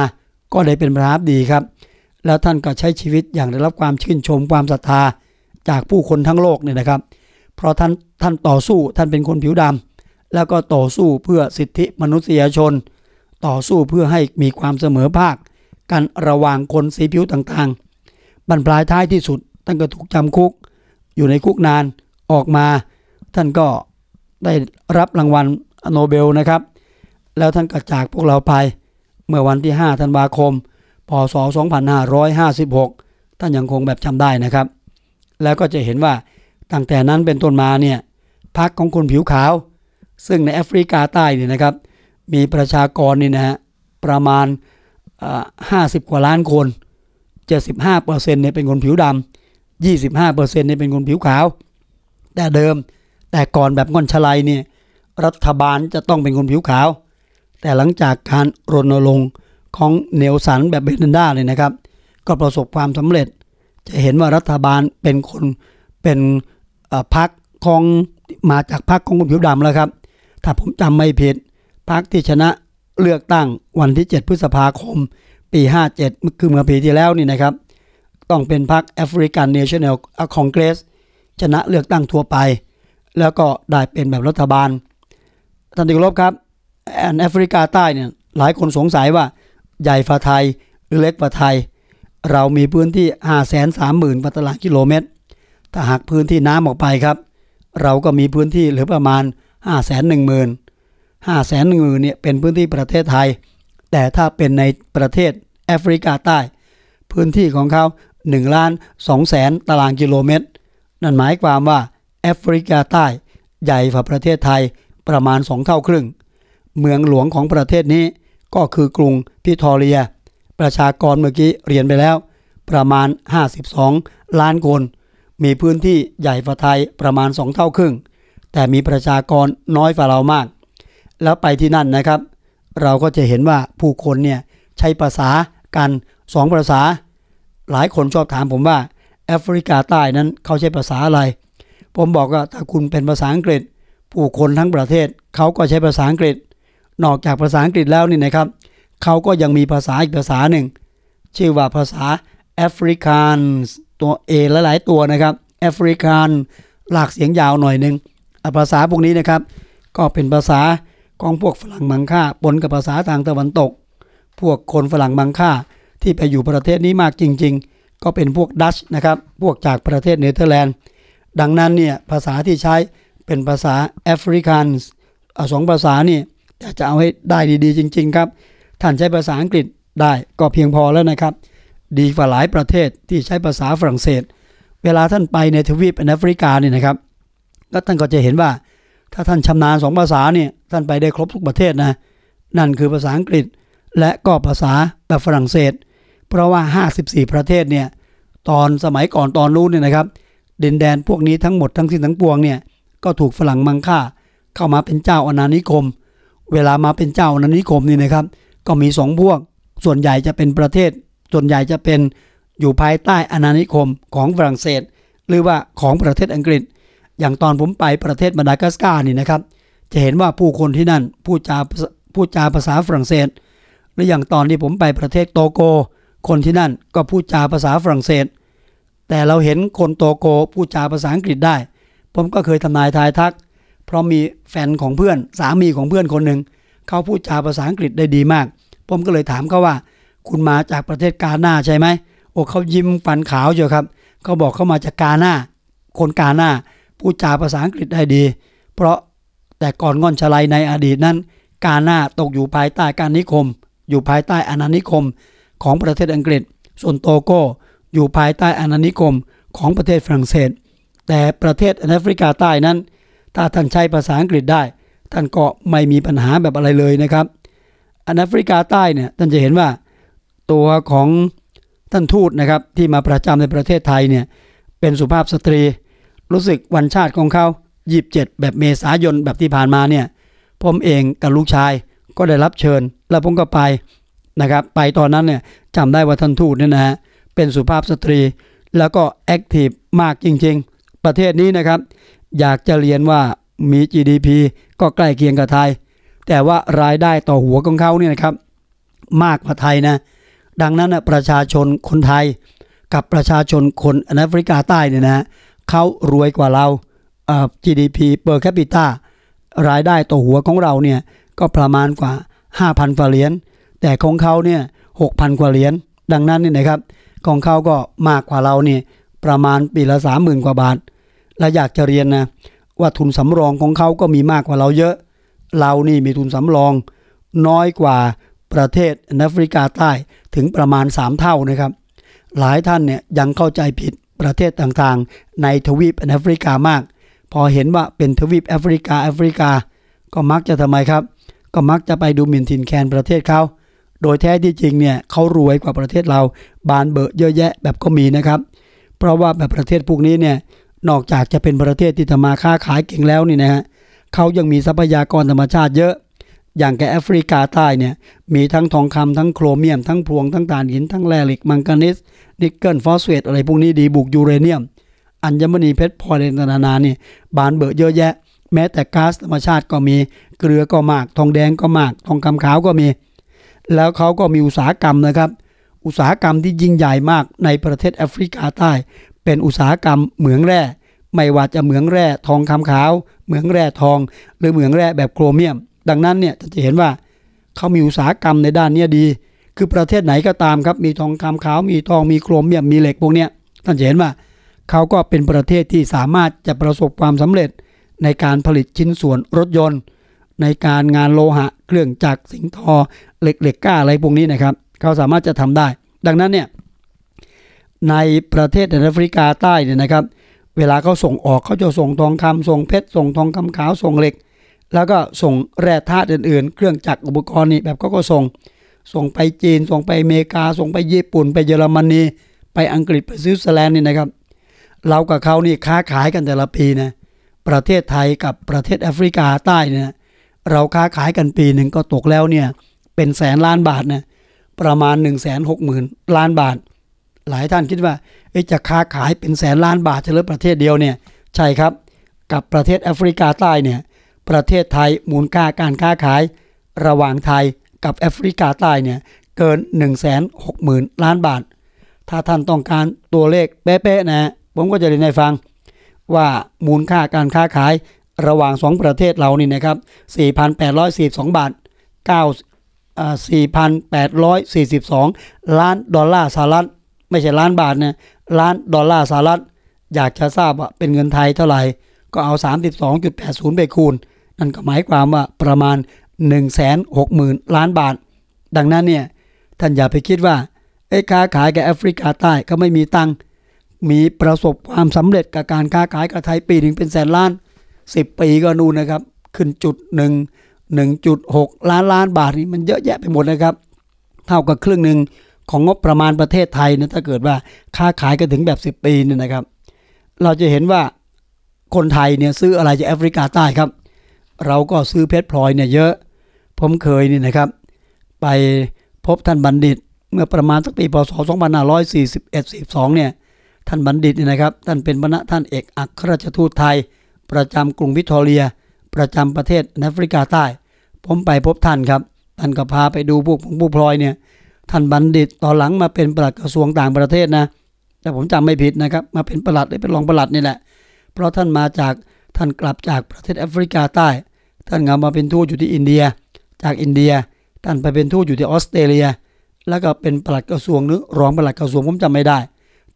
ก็ได้เป็นประธานดีครับ แล้วท่านก็ใช้ชีวิตอย่างได้รับความชื่นชมความศรัทธาจากผู้คนทั้งโลกเนี่ยนะครับเพราะท่านท่านต่อสู้ท่านเป็นคนผิวดำแล้วก็ต่อสู้เพื่อสิทธิมนุษยชน ต่อสู้เพื่อให้มีความเสมอภาค กันระหว่างคนสีผิวต่างๆบรรปลายท้ายที่สุดท่านก็ถูกจำคุกอยู่ในคุกนาน ออกมา ท่านก็ได้รับรางวัลโนเบลนะครับ แล้วท่านก็จากพวกเราไป เมื่อวันที่5ธันวาคมพศ2556 ท่านยังคงแบบจำได้นะครับ แล้วก็จะเห็นว่า ตั้งแต่นั้นเป็นต้นมาเนี่ยพรรคของคนผิวขาวซึ่งในแอฟริกาใต้เนี่ยนะครับ มีประชากรนี่นะฮะประมาณ 50 กว่าล้านคน 75%เนี่ยเป็นคนผิวดำ 25%เนี่ยเป็นคนผิวขาว แต่เดิมแต่ก่อนแบบงอนชลัยเนี่ยรัฐบาลจะต้องเป็นคนผิวขาว แต่หลังจากการรณรงค์ของเนลสันแบบเบนนด้าเลยนะครับ ก็ประสบความสำเร็จจะเห็นว่ารัฐบาลเป็นคนเป็นพรรคของมาจากพรรคของคนผิวดำแล้วครับถ้าผมจำไม่ผิดพรรคที่ชนะเลือกตั้งวันที่ 7 พฤษภาคม ปี 57 คือเมื่อปีที่แล้วนี่นะครับ ต้องเป็นพรรคแอฟริกันเนชั่นแนลคอนเกรสชนะเลือกตั้งทั่วไป แล้วก็ได้เป็นแบบรัฐบาลท่านติกรบครับ แอนแอฟริกาใต้เนี่ยหลายคนสงสัยว่าใหญ่ฝ่าไทยหรือเล็กฝ่าไทย เรามีพื้นที่ 530,000่ตารางกิโลเมตรถ้าหากพื้นที่น้ำออกไปครับ เราก็มีพื้นที่เหลือประมาณ5 1 0 0 0 0 5 1 0 0 0นเนี่ยเป็นพื้นที่ประเทศไทยแต่ถ้าเป็นในประเทศแอฟริกาใต้ พื้นที่ของเขา1ล้าน2แสนตารางกิโลเมตร นั่นหมายความว่าแอฟริกาใต้ใหญ่กว่าประเทศไทยประมาณ2เท่าครึ่ง เมืองหลวงของประเทศนี้ก็คือกรุงพิทอรีย ประชากรเมื่อกี้เรียนไปแล้ว ประมาณ 52 ล้านคนมีพื้นที่ใหญ่กว่าไทยประมาณ2เท่าครึ่งแต่มีประชากรน้อยกว่าเรามาก แล้วไปที่นั่นนะครับ เราก็จะเห็นว่าผู้คนเนี่ยใช้ภาษากันสองภาษา หลายคนชอบถามผมว่า แอฟริกาใต้นั้นเขาใช้ภาษาอะไร ผมบอกว่าถ้าคุณเป็นภาษาอังกฤษ ผู้คนทั้งประเทศเขาก็ใช้ภาษาอังกฤษ นอกจากภาษาอังกฤษแล้วนี่นะครับ เขาก็ยังมีภาษาอีกภาษาหนึ่งชื่อว่าภาษาแอฟริกันตัวเอหลายๆ ตัวนะครับแอฟริกันหลากเสียงยาวหน่อยหนึ่งภาษาพวกนี้นะครับก็เป็นภาษาของพวกฝรั่งมังค่าปนกับภาษาทางตะวันตก พวกคนฝรั่งมังค่าที่ไปอยู่ประเทศนี้มากจริงๆ ก็เป็นพวกดัชนะครับ พวกจากประเทศเนเธอร์แลนด์ดังนั้นเนี่ยภาษาที่ใช้เป็นภาษาแอฟริกันสองภาษานี่จะจะเอาให้ได้ดีๆจริง ๆ ครับ ท่านใช้ภาษาอังกฤษได้ก็เพียงพอแล้วนะครับ ดีกว่าหลายประเทศที่ใช้ภาษาฝรั่งเศส เวลาท่านไปในทวีปแอฟริกาเนี่ยนะครับแล้วท่านก็จะเห็นว่าถ้าท่านชำนาญสองภาษาเนี่ยท่านไปได้ครบทุกประเทศนะนั่นคือภาษาอังกฤษและก็ภาษาแบบฝรั่งเศส เพราะว่า 54 ประเทศเนี่ยตอนสมัยก่อนตอนรู้เนี่ยนะครับดินแดนพวกนี้ทั้งหมดทั้งสิ้นทั้งปวงเนี่ยก็ถูกฝรั่งมังค่าเข้ามาเป็นเจ้าอาณานิคม เวลามาเป็นเจ้าอาณานิคมนี่นะครับก็มีสองพวก ส่วนใหญ่จะเป็นประเทศ ส่วนใหญ่จะเป็นอยู่ภายใต้อาณานิคมของฝรั่งเศส หรือว่าของประเทศอังกฤษอย่างตอนผมไปประเทศมาดากัสการ์นี่นะครับ จะเห็นว่าผู้คนที่นั่นพูดจาพูดจาภาษาฝรั่งเศสและอย่างตอนที่ผมไปประเทศโตโก คนที่นั่นก็พูดจาภาษาฝรั่งเศส แต่เราเห็นคนโตโกพูดจาภาษาอังกฤษได้ ผมก็เคยทำนายทายทัก เพราะมีแฟนของเพื่อนสามีของเพื่อนคนหนึ่ง เขาพูดจาภาษาอังกฤษได้ดีมาก ผมก็เลยถามเขาว่า คุณมาจากประเทศกาหน้าใช่ไหมโอ้เขายิ้มฟันขาวอยู่ครับเขาบอกเขามาจากกาหน้าคนกาหน้าพูดจาภาษาอังกฤษได้ดี เพราะแต่ก่อนงอนชลัยในอดีตนั้น กาน่าตกอยู่ภายใต้การนิคม อยู่ภายใต้อาณานิคมของประเทศอังกฤษ ส่วนโตโกอยู่ภายใต้อาณานิคมของประเทศฝรั่งเศส แต่ประเทศแอฟริกาใต้นั้น ถ้าท่านใช้ภาษาอังกฤษได้ ท่านก็ไม่มีปัญหาแบบอะไรเลยนะครับแอฟริกาใต้เนี่ยท่านจะเห็นว่าตัวของท่านทูตนะครับที่มาประจำในประเทศไทยเนี่ยเป็นสุภาพสตรีรู้สึกวันชาติของเขา27 แบบเมษายนแบบที่ผ่านมาเนี่ยผมเองกับลูกชายก็ได้รับเชิญ แล้วผมก็ไปนะครับไปตอนนั้นเนี่ยจำได้ว่าท่านทูตเนี่ยนะฮะเป็นสุภาพสตรีแล้วก็แอคทีฟมากจริงๆ ประเทศนี้นะครับอยากจะเรียนว่ามี GDP ก็ใกล้เคียงกับไทย แต่ว่ารายได้ต่อหัวของเขาเนี่ยนะครับ มากกว่าไทยนะดังนั้นนะประชาชนคนไทยกับประชาชนคนแอฟริกาใต้เนี่ยนะเขารวยกว่าเรา GDP per capita รายได้ต่อหัวของเราเนี่ยก็ประมาณกว่า 5,000กว่าเหรียญแต่ของเขาเนี่ย 6,000 กว่าเหรียญ ดังนั้นนี่นะครับของเขาก็มากกว่าเราเนี่ยประมาณปีละ 30,000 กว่าบาท และอยากจะเรียนนะว่าทุนสำรองของเขาก็มีมากกว่าเราเยอะ เรานี่มีทุนสำรองน้อยกว่าประเทศแอฟริกาใต้ถึงประมาณ 3 เท่านะครับ หลายท่านเนี่ยยังเข้าใจผิดประเทศต่างๆในทวีปแอฟริกามาก พอเห็นว่าเป็นทวีปแอฟริกาแอฟริกา ก็มักจะทำไมครับ ก็มักจะไปดูหมิ่นถิ่นแคนประเทศเขาโดยแท้ที่จริงเนี่ยเขารวยกว่าประเทศเราบานเบอะเยอะแยะ แบบก็มีนะครับ เพราะว่าแบบประเทศพวกนี้เนี่ยนอกจากจะเป็นประเทศที่ทำมาค้าขายเก่งแล้วนี่นะฮะเขายังมีทรัพยากรธรรมชาติเยอะอย่างแกแอฟริกาใต้เนี่ยมีทั้งทองคำทั้งโครเมียม ทั้งพลวงทั้งตาลหินทั้งแร่เหล็กมังกานิสนิกเกิลฟอสเฟตอะไรพวกนี้ดีบุกยูเรเนียม อัญมณีเพชรพลอยน่านานี่บานเบอเยอะแยะแม้แต่ก๊าซธรรมชาติก็มี เกลือก็มาก ทองแดงก็มาก ทองคำขาวก็มี แล้วเขาก็มีอุตสาหกรรมนะครับ อุตสาหกรรมที่ยิ่งใหญ่มากในประเทศแอฟริกาใต้เป็นอุตสาหกรรมเหมืองแร่ไม่ว่าจะเหมืองแร่ ทองคำขาว เหมืองแร่ทอง หรือเหมืองแร่แบบโครเมียมดังนั้นเนี่ยจะเห็นว่าเขามีอุตสาหกรรมในด้านเนี้ดี คือประเทศไหนก็ตามครับ มีทองคำขาวมีทองมีโครเมียมมีเหล็กพวกเนี้ยท่านจะเห็นว่าเขาก็เป็นประเทศที่สามารถจะประสบความสำเร็จในการผลิตชิ้นส่วนรถยนต์ ในการงานโลหะเครื่องจักรสิงทอเหล็กเหล็กก้าอะไรพวกนี้นะครับเขาสามารถจะทำได้ ดังนั้นเนี่ยในประเทศในแอฟริกาใต้เนี่ยนะครับเวลาเขาส่งออกเขาจะส่งทองคำส่งเพชรส่งทองคำขาวส่งเหล็กแล้วก็ส่งแร่ธาตุอื่น ๆ เครื่องจักรอุปกรณ์นี่แบบเขาก็ส่ง ส่งไปจีน ส่งไปอเมริกา ส่งไปญี่ปุ่น ไปเยอรมนี ไปอังกฤษ ไปสวิตเซอร์แลนด์นี่นะครับ เรากับเขานี่ค้าขายกันแต่ละปีนะ ประเทศไทยกับประเทศแอฟริกาใต้เนี่ยเราค้าขายกันปีหนึ่งก็ตกแล้วเนี่ย เป็นแสนล้านบาทนะประมาณ1นึ่งแสนหกหมื่นล้านบาท หลายท่านคิดว่าจะค้าขายเป็นแสนล้านบาทเฉลยประเทศเดียวเนี่ย ใช่ครับ กับประเทศแอฟริกาใต้เนี่ยประเทศไทยมูลค่าการค้าขายระหว่างไทยกับแอฟริกาใต้เนี่ยเกิน160,000 ล้านบาท ถ้าท่านต้องการตัวเลขเป๊ะๆนะ ผมก็จะเรียนให้ฟังว่ามูลค่าการค้าขายระหว่าง 2 ประเทศเรานี่นะครับ4,842บาท9 4,842 ล้านดอลลาร์สหรัฐไม่ใช่ล้านบาทนะล้านดอลลาร์สหรัฐอยากจะทราบว่าเป็นเงินไทยเท่าไหร่ก็เอา 32.80ไปคูณนั่นก็หมายความว่าประมาณ 1 6 0 0 0 0 ล้านบาท ดังนั้นเนี่ย ท่านอย่าไปคิดว่าไอ้ค้าขายกับแอฟริกาใต้ก็ไม่มีตังค์ มีประสบความสำเร็จกับการค้าขายกับไทยปีหนึ่งเป็นแสนล้าน 10 ปีก็นู่นนะครับ ขึ้นจุดหนึ่ง1.6 ล้านล้านบาทนี่มันเยอะแยะไปหมดนะครับ เท่ากับครึ่งหนึ่งของงบประมาณประเทศไทยนะถ้าเกิดว่าค้าขายกันถึงแบบ 10 ปีนี่นะครับ เราจะเห็นว่าคนไทยเนี่ยซื้ออะไรจากแอฟริกาใต้ครับเราก็ซื้อเพชรพลอยเนี่ยเยอะ ผมเคยนี่นะครับไปพบท่านบัณฑิตเมื่อประมาณสักปีพศ2541 42เนี่ยท่านบัณฑิตนี่นะครับท่านเป็นบรรณท่านเอกอัครราชทูตไทย ประจำกรุงวิทอรเรีย ประจำประเทศแอฟริกาใต้ ผมไปพบท่านครับท่านก็พาไปดูพวกของผู้พลอยเนี่ยท่านบัณฑิตต่อหลังมาเป็นปลัดกระทรวงต่างประเทศนะแต่ผมจำไม่ผิดนะครับ มาเป็นปลัดหรือเป็นรองปลัดนี่แหละเพราะท่านมาจากท่านกลับจากประเทศแอฟริกาใต้ท่านก็มาเป็นทูตอยู่ที่อินเดีย จากอินเดียท่านไปเป็นทูตอยู่ที่ออสเตรเลีย แล้วก็เป็นปลัดกระทรวงหรือรองปลัดกระทรวงผมจำไม่ได้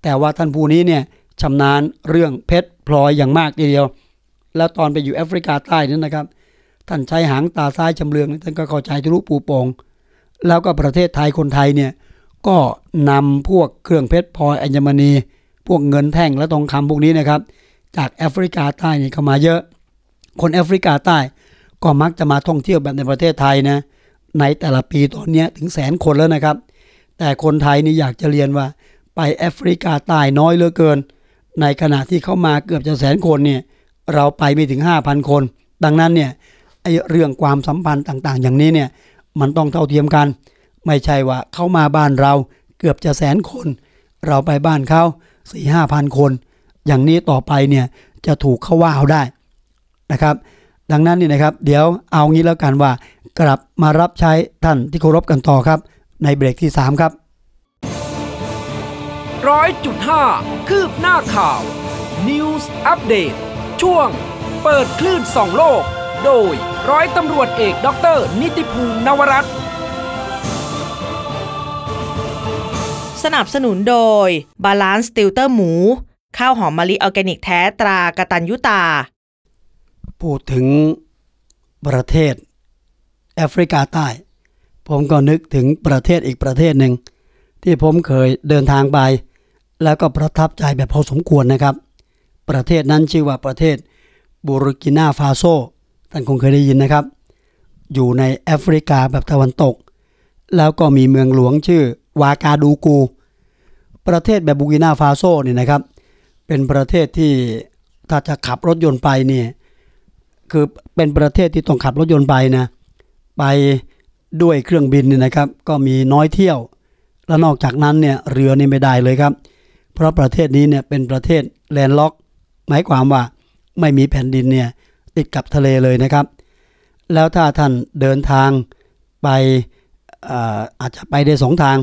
แต่ว่าท่านผู้นี้เนี่ยชำนาญเรื่องเพชรพลอยอย่างมากทีเดียว แล้วตอนไปอยู่แอฟริกาใต้นั้นนะครับ ท่านใช้หางตาซ้ายชำเลืองท่านก็เข้าใจทะลุปูโปงแล้วก็ประเทศไทยคนไทยเนี่ย ก็นำพวกเครื่องเพชรพลอยอัญมณี พวกเงินแท่งและทองคำพวกนี้นะครับ จากแอฟริกาใต้นี่เข้ามาเยอะ คนแอฟริกาใต้ก็มักจะมาท่องเที่ยวแบบ ในประเทศไทยนะ ในแต่ละปีตอนนี้ถึงแสนคนแล้วนะครับ แต่คนไทยนี่อยากจะเรียนว่า ไปแอฟริกาใต้น้อยเหลือเกิน ในขณะที่เข้ามาเกือบจะแสนคนเนี่ยเราไปไม่ถึง 5,000 คน ดังนั้นเนี่ยไอเรื่องความสัมพันธ์ต่างๆ อย่างนี้เนี่ยมันต้องเท่าเทียมกัน ไม่ใช่ว่าเข้ามาบ้านเราเกือบจะแสนคนเราไปบ้านเขาสี่ห้าพันคน อย่างนี้ต่อไปเนี่ยจะถูกเขาว่าเอาได้นะครับดังนั้นนี่นะครับ เดี๋ยวเอางี้แล้วกันว่ากลับมารับใช้ท่านที่เคารพกันต่อครับในเบรกที่ 3 ครับ ร้อยจุดห้าคืบหน้าข่าว News Update ช่วง เปิดคลื่นสองโลก โดยร้อยตำรวจเอกด็อกเตอร์นิติภูมินวรัตสนับสนุนโดย Balance ลเตอร์หมูข้าวหอมมะลิออร์แกนิกแท้ตรากระตันยุตาพูดถึงประเทศแอฟริกาใต้ ผมก็นึกถึงประเทศอีกประเทศหนึ่งที่ผมเคยเดินทางไปแล้วก็ประทับใจแบบพอสมควรนะครับ ประเทศนั้นชื่อว่าประเทศบูรกินาฟาโซ ท่านคงเคยได้ยินนะครับ อยู่ในแอฟริกาแบบตะวันตก แล้วก็มีเมืองหลวงชื่อวากาดูกู ประเทศแบบบูกินาฟาโซนี่นะครับ เป็นประเทศที่ถ้าจะขับรถยนต์ไปเนี่ยคือเป็นประเทศที่ต้องขับรถยนต์ไปนะไปด้วยเครื่องบินเนี่ยนะครับก็มีน้อยเที่ยว และนอกจากนั้นเนี่ยเรือนี่ไม่ได้เลยครับ เพราะประเทศนี้เนี่ยเป็นประเทศแลนด์ล็อก หมายความว่าไม่มีแผ่นดินเนี่ยติดกับทะเลเลยนะครับ แล้วถ้าท่านเดินทางไปอาอาจจะไปได้สองทาง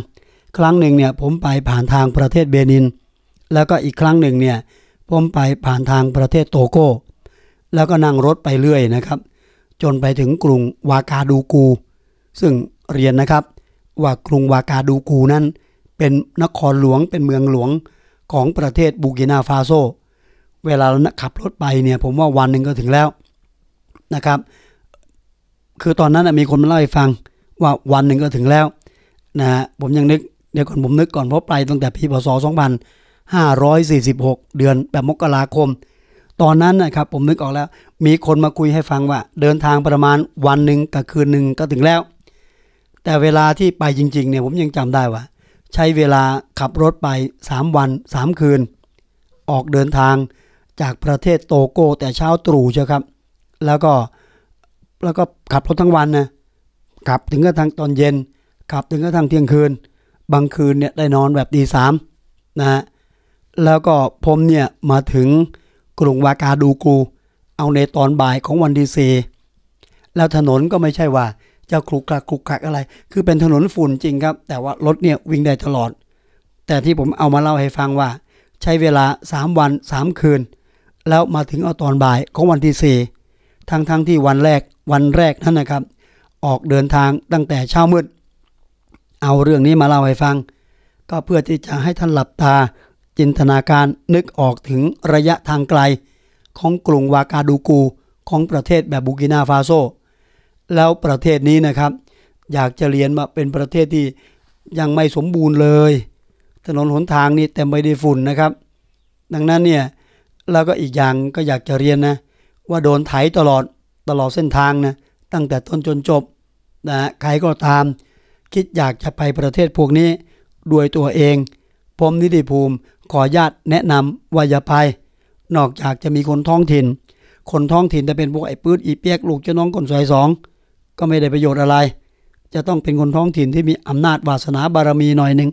ครั้งหนึ่งเนี่ยผมไปผ่านทางประเทศเบนิน แล้วก็อีกครั้งหนึ่งเนี่ยผมไปผ่านทางประเทศโตโกแล้วก็นั่งรถไปเรื่อยนะครับ จนไปถึงกรุงวากาดูกู ซึ่งเรียนนะครับว่ากรุงวากาดูกูนั้นเป็นนครหลวงเป็นเมืองหลวงของประเทศบูกินาฟาโซเวลาเราขับรถไปเนี่ยผมว่าวันหนึ่งก็ถึงแล้วนะครับคือตอนนั้นมีคนมาเล่าให้ฟังว่าวันหนึ่งก็ถึงแล้วนะฮะผมยังนึกเดี๋ยวก่อนผมนึกก่อนเพราะไปตั้งแต่ปีพศ2546 เดือนแบบมกราคมตอนนั้นนะครับผมนึกออกแล้วมีคนมาคุยให้ฟังว่า เดินทางประมาณวันหนึ่งกับคืนหนึ่งก็ถึงแล้ว แต่เวลาที่ไปจริงๆเนี่ยผมยังจำได้ว่า ใช้เวลาขับรถไป 3 วัน 3 คืน ออกเดินทางจากประเทศโตโกแต่เช้าตรู่เชียครับแล้วก็แล้วก็ขับรถทั้งวันนะขับถึงกระทั่งตอนเย็น ขับถึงกระทั่งเที่ยงคืน บางคืนเนี่ยได้นอนแบบดีสามนะแล้วก็ผมเนี่ยมาถึงกรุงวากาดูกู เอาในตอนบ่ายของวันที่ซแล้วถนนก็ไม่ใช่ว่าจะขรุขรลขรุกรลักอะไร คือเป็นถนนฝุ่นจริงครับ แต่ว่ารถเนี่ยวิ่งได้ตลอด แต่ที่ผมเอามาเล่าให้ฟังว่า ใช้เวลา 3 วัน3 คืน แล้วมาถึงเอาตอนบ่ายของวันที่ 4 ทั้งๆงที่วันแรกวันแรกนั่นนะครับ ออกเดินทางตั้งแต่เช้ามืด เอาเรื่องนี้มาเล่าให้ฟัง ก็เพื่อที่จะให้ท่านหลับตาจินตนาการนึกออกถึงระยะทางไกลของกรุงวากาดูกูของประเทศแบบบูกินาฟาโซ แล้วประเทศนี้นะครับ อยากจะเรียนมาเป็นประเทศที่ยังไม่สมบูรณ์เลย ถนนหนทางนี่เต็มไปด้วยฝุ่นนะครับ ดังนั้นเนี่ยเราก็อีกอย่างก็อยากจะเรียนนะว่าโดนไถตลอดตลอดเส้นทางนะตั้งแต่ต้นจนจบนะใครก็ตาม คิดอยากจะไปประเทศพวกนี้ด้วยตัวเองผมนิติภูมิขอญาตแนะนำวายาภัย นอกจากจะมีคนท้องถิ่น คนท้องถิ่นจะเป็นพวกไอ้ปื้ดอีเปียกลูกเจ้าน้องคนสวยสอง ก็ไม่ได้ประโยชน์อะไร จะต้องเป็นคนท้องถิ่นที่มีอำนาจวาสนาบารมีหน่อยหนึ่ง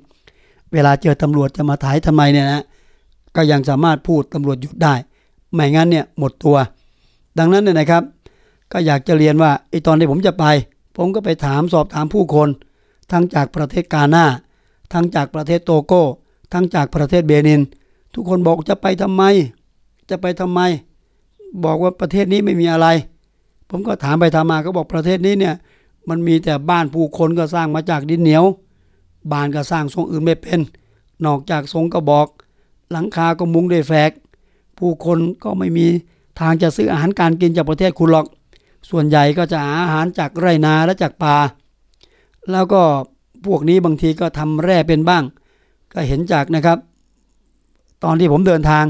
เวลาเจอตำรวจจะมาถ่ายทำไมเนี่ยนะก็ยังสามารถพูดตำรวจหยุดได้ ไม่งั้นเนี่ย หมดตัว ดังนั้นเนี่ยนะครับก็อยากจะเรียนว่าไอ้ตอนที่ผมจะไป ผมก็ไปถามสอบถามผู้คนทั้งจากประเทศกาหน้าทั้งจากประเทศโตโกทั้งจากประเทศเบนินทุกคนบอกจะไปทำไม จะไปทำไม บอกว่าประเทศนี้ไม่มีอะไร ผมก็ถามไปถามมาก็บอกประเทศนี้เนี่ยมันมีแต่บ้านผู้คนก็สร้างมาจากดินเหนียว บ้านก็สร้างทรงอื่นไม่เป็น นอกจากทรงกระบอก หลังคาก็มุงด้วยแฟกผู้คนก็ไม่มีทางจะซื้ออาหารการกินจากประเทศคุณหรอก ส่วนใหญ่ก็จะหาอาหารจากไรนาและจากป่าแล้วก็พวกนี้บางทีก็ทำแร่เป็นบ้างก็เห็นจากนะครับ ตอนที่ผมเดินทาง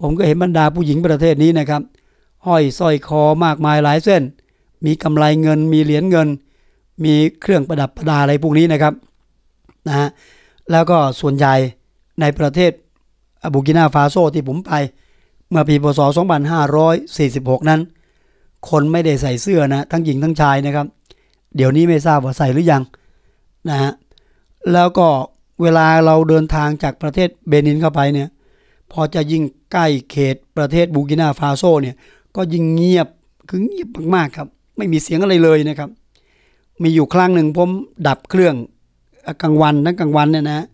ผมก็เห็นบรรดาผู้หญิงประเทศนี้นะครับ ห้อยสร้อยคอมากมายหลายเส้น มีกำไรเงิน มีเหรียญเงิน มีเครื่องประดับประดาอะไรพวกนี้นะครับนะฮะแล้วก็ส่วนใหญ่ในประเทศอบูกินาฟาโซที่ผมไป เมื่อปีพศ 2546 นั้น คนไม่ได้ใส่เสื้อนะทั้งหญิงทั้งชายนะครับ เดี๋ยวนี้ไม่ทราบว่าใส่หรือยังนะฮะแล้วก็เวลาเราเดินทางจากประเทศเบนินเข้าไปเนี่ยพอจะยิ่งใกล้เขตประเทศบูกินาฟาโซเนี่ยก็ยิ่งเงียบคือเงียบมากๆครับ ไม่มีเสียงอะไรเลยนะครับ มีอยู่ครั้งหนึ่งผมดับเครื่องกลางวันทั้งกลางวันเนี่ยนะ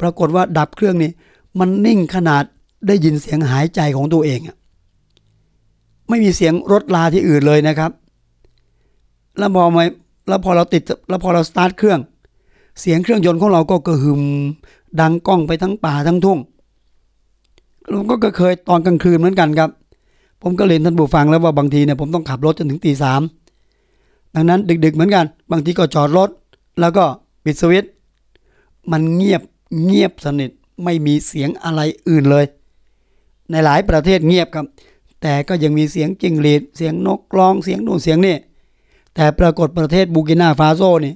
ปรากฏว่าดับเครื่องนี่มันนิ่งขนาดได้ยินเสียงหายใจของตัวเองอะไม่มีเสียงรถลาที่อื่นเลยนะครับ แล้วพอมาแล้วพอเราติดแล้วพอเราสตาร์ทเครื่องเสียงเครื่องยนต์ของเราก็กระหึมดังก้องไปทั้งป่าทั้งทุ่งผมก็เคยตอนกลางคืนเหมือนกันครับ ผมก็เรียนท่านผู้ฟังแล้วว่าบางทีเนี่ยผมต้องขับรถจนถึงตีสามดังนั้นดึกๆเหมือนกัน บางทีก็จอดรถแล้วก็ปิดสวิตช์มันเงียบเงียบสนิทไม่มีเสียงอะไรอื่นเลย ในหลายประเทศเงียบครับแต่ก็ยังมีเสียงจิ้งหรีดเสียงนกกลองเสียงน่นเสียงนี่ แต่ปรากฏประเทศบูกินาฟาโซนี่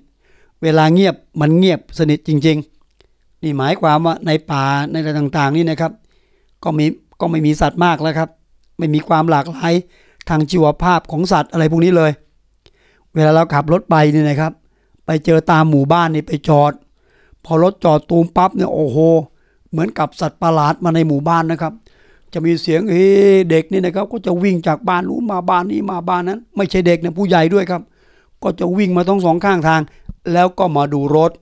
เวลาเงียบมันเงียบสนิทจริงๆนี่หมายความว่าในป่าในอะไรต่าง ๆนี่นะครับก็มีก็ไม่มีสัตว์มากแล้วครับ ไม่มีความหลากหลายทางชีวภาพของสัตว์อะไรพวกนี้เลย เวลาเราขับรถไปนี่นะครับ ไปเจอตามหมู่บ้านนี่ไปจอด พอรถจอดตูมปั๊บเนี่ยโอ้โห เหมือนกับสัตว์ประหลาดมาในหมู่บ้านนะครับ จะมีเสียงเฮ้เด็กนี่นะครับ ก็จะวิ่งจากบ้านนู้นมาบ้านนี้มาบ้านนั้น ไม่ใช่เด็กนะผู้ใหญ่ด้วยครับก็จะวิ่งมาทั้งสองข้างทาง แล้วก็มาดูรถ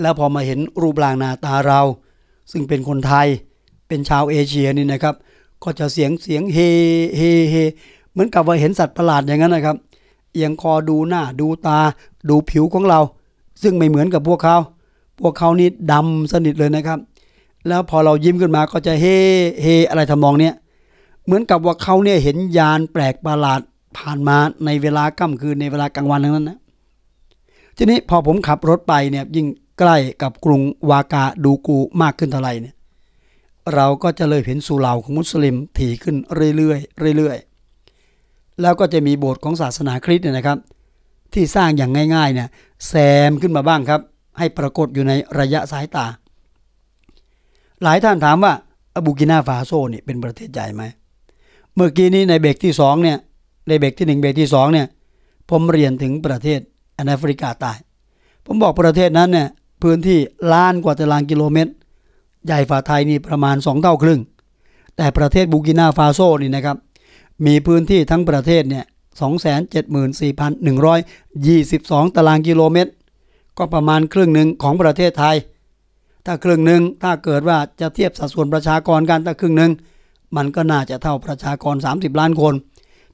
แล้วพอมาเห็นรูปร่างหน้าตาเรา ซึ่งเป็นคนไทยเป็นชาวเอเชียนี่นะครับ ก็จะเสียงเสียงเฮเฮเฮเหมือนกับว่าเห็นสัตว์ประหลาดอย่างนั้นนะครับเอียงคอดูหน้าดูตา ดูผิวของเรา ซึ่งไม่เหมือนกับพวกเขา พวกเขานี่ดำสนิทเลยนะครับ แล้วพอเรายิ้มขึ้นมาก็จะเฮเฮอะไรทำมองเนี่ยเหมือนกับว่าเขาเนี่ยเห็นยานแปลกประหลาดผ่านมาในเวลาค่ำคืน ในเวลากลางวันนั้นนะทีนี้พอผมขับรถไปเนี่ยยิ่งใกล้กับกรุงวากาดูกูมากขึ้นเท่าไหร่เนี่ย เราก็จะเลยเห็นสุราของมุสลิมถี่ขึ้นเรื่อยๆเรื่อยๆ แล้วก็จะมีโบสถ์ของศาสนาคริสต์เนี่ยนะครับ ที่สร้างอย่างง่ายๆเนี่ยแซมขึ้นมาบ้างครับ ให้ปรากฏอยู่ในระยะสายตา หลายท่านถามว่าอบูกินาฟาโซเนี่ยเป็นประเทศใหญ่ไหมเมื่อกี้นี้ในเบรกที่สองเนี่ยในเบรกที่1เบรกที่2เนี่ยผมเรียนถึงประเทศแอฟริกาใต้ผมบอกประเทศนั้นเนี่ยพื้นที่ล้านกว่าตารางกิโลเมตร ใหญ่ฝ่าไทยนี่ประมาณ 2 เท่าครึ่ง แต่ประเทศบูกินาฟาโซนี่นะครับมีพื้นที่ทั้งประเทศเนี่ย274,122 ตารางกิโลเมตร ก็ประมาณครึ่งหนึ่งของประเทศไทย ถ้าครึ่งหนึ่งถ้าเกิดว่าจะเทียบสัดส่วนประชากรกันถ้าครึ่งหนึ่งมันก็น่าจะเท่าประชากร 30 ล้านคน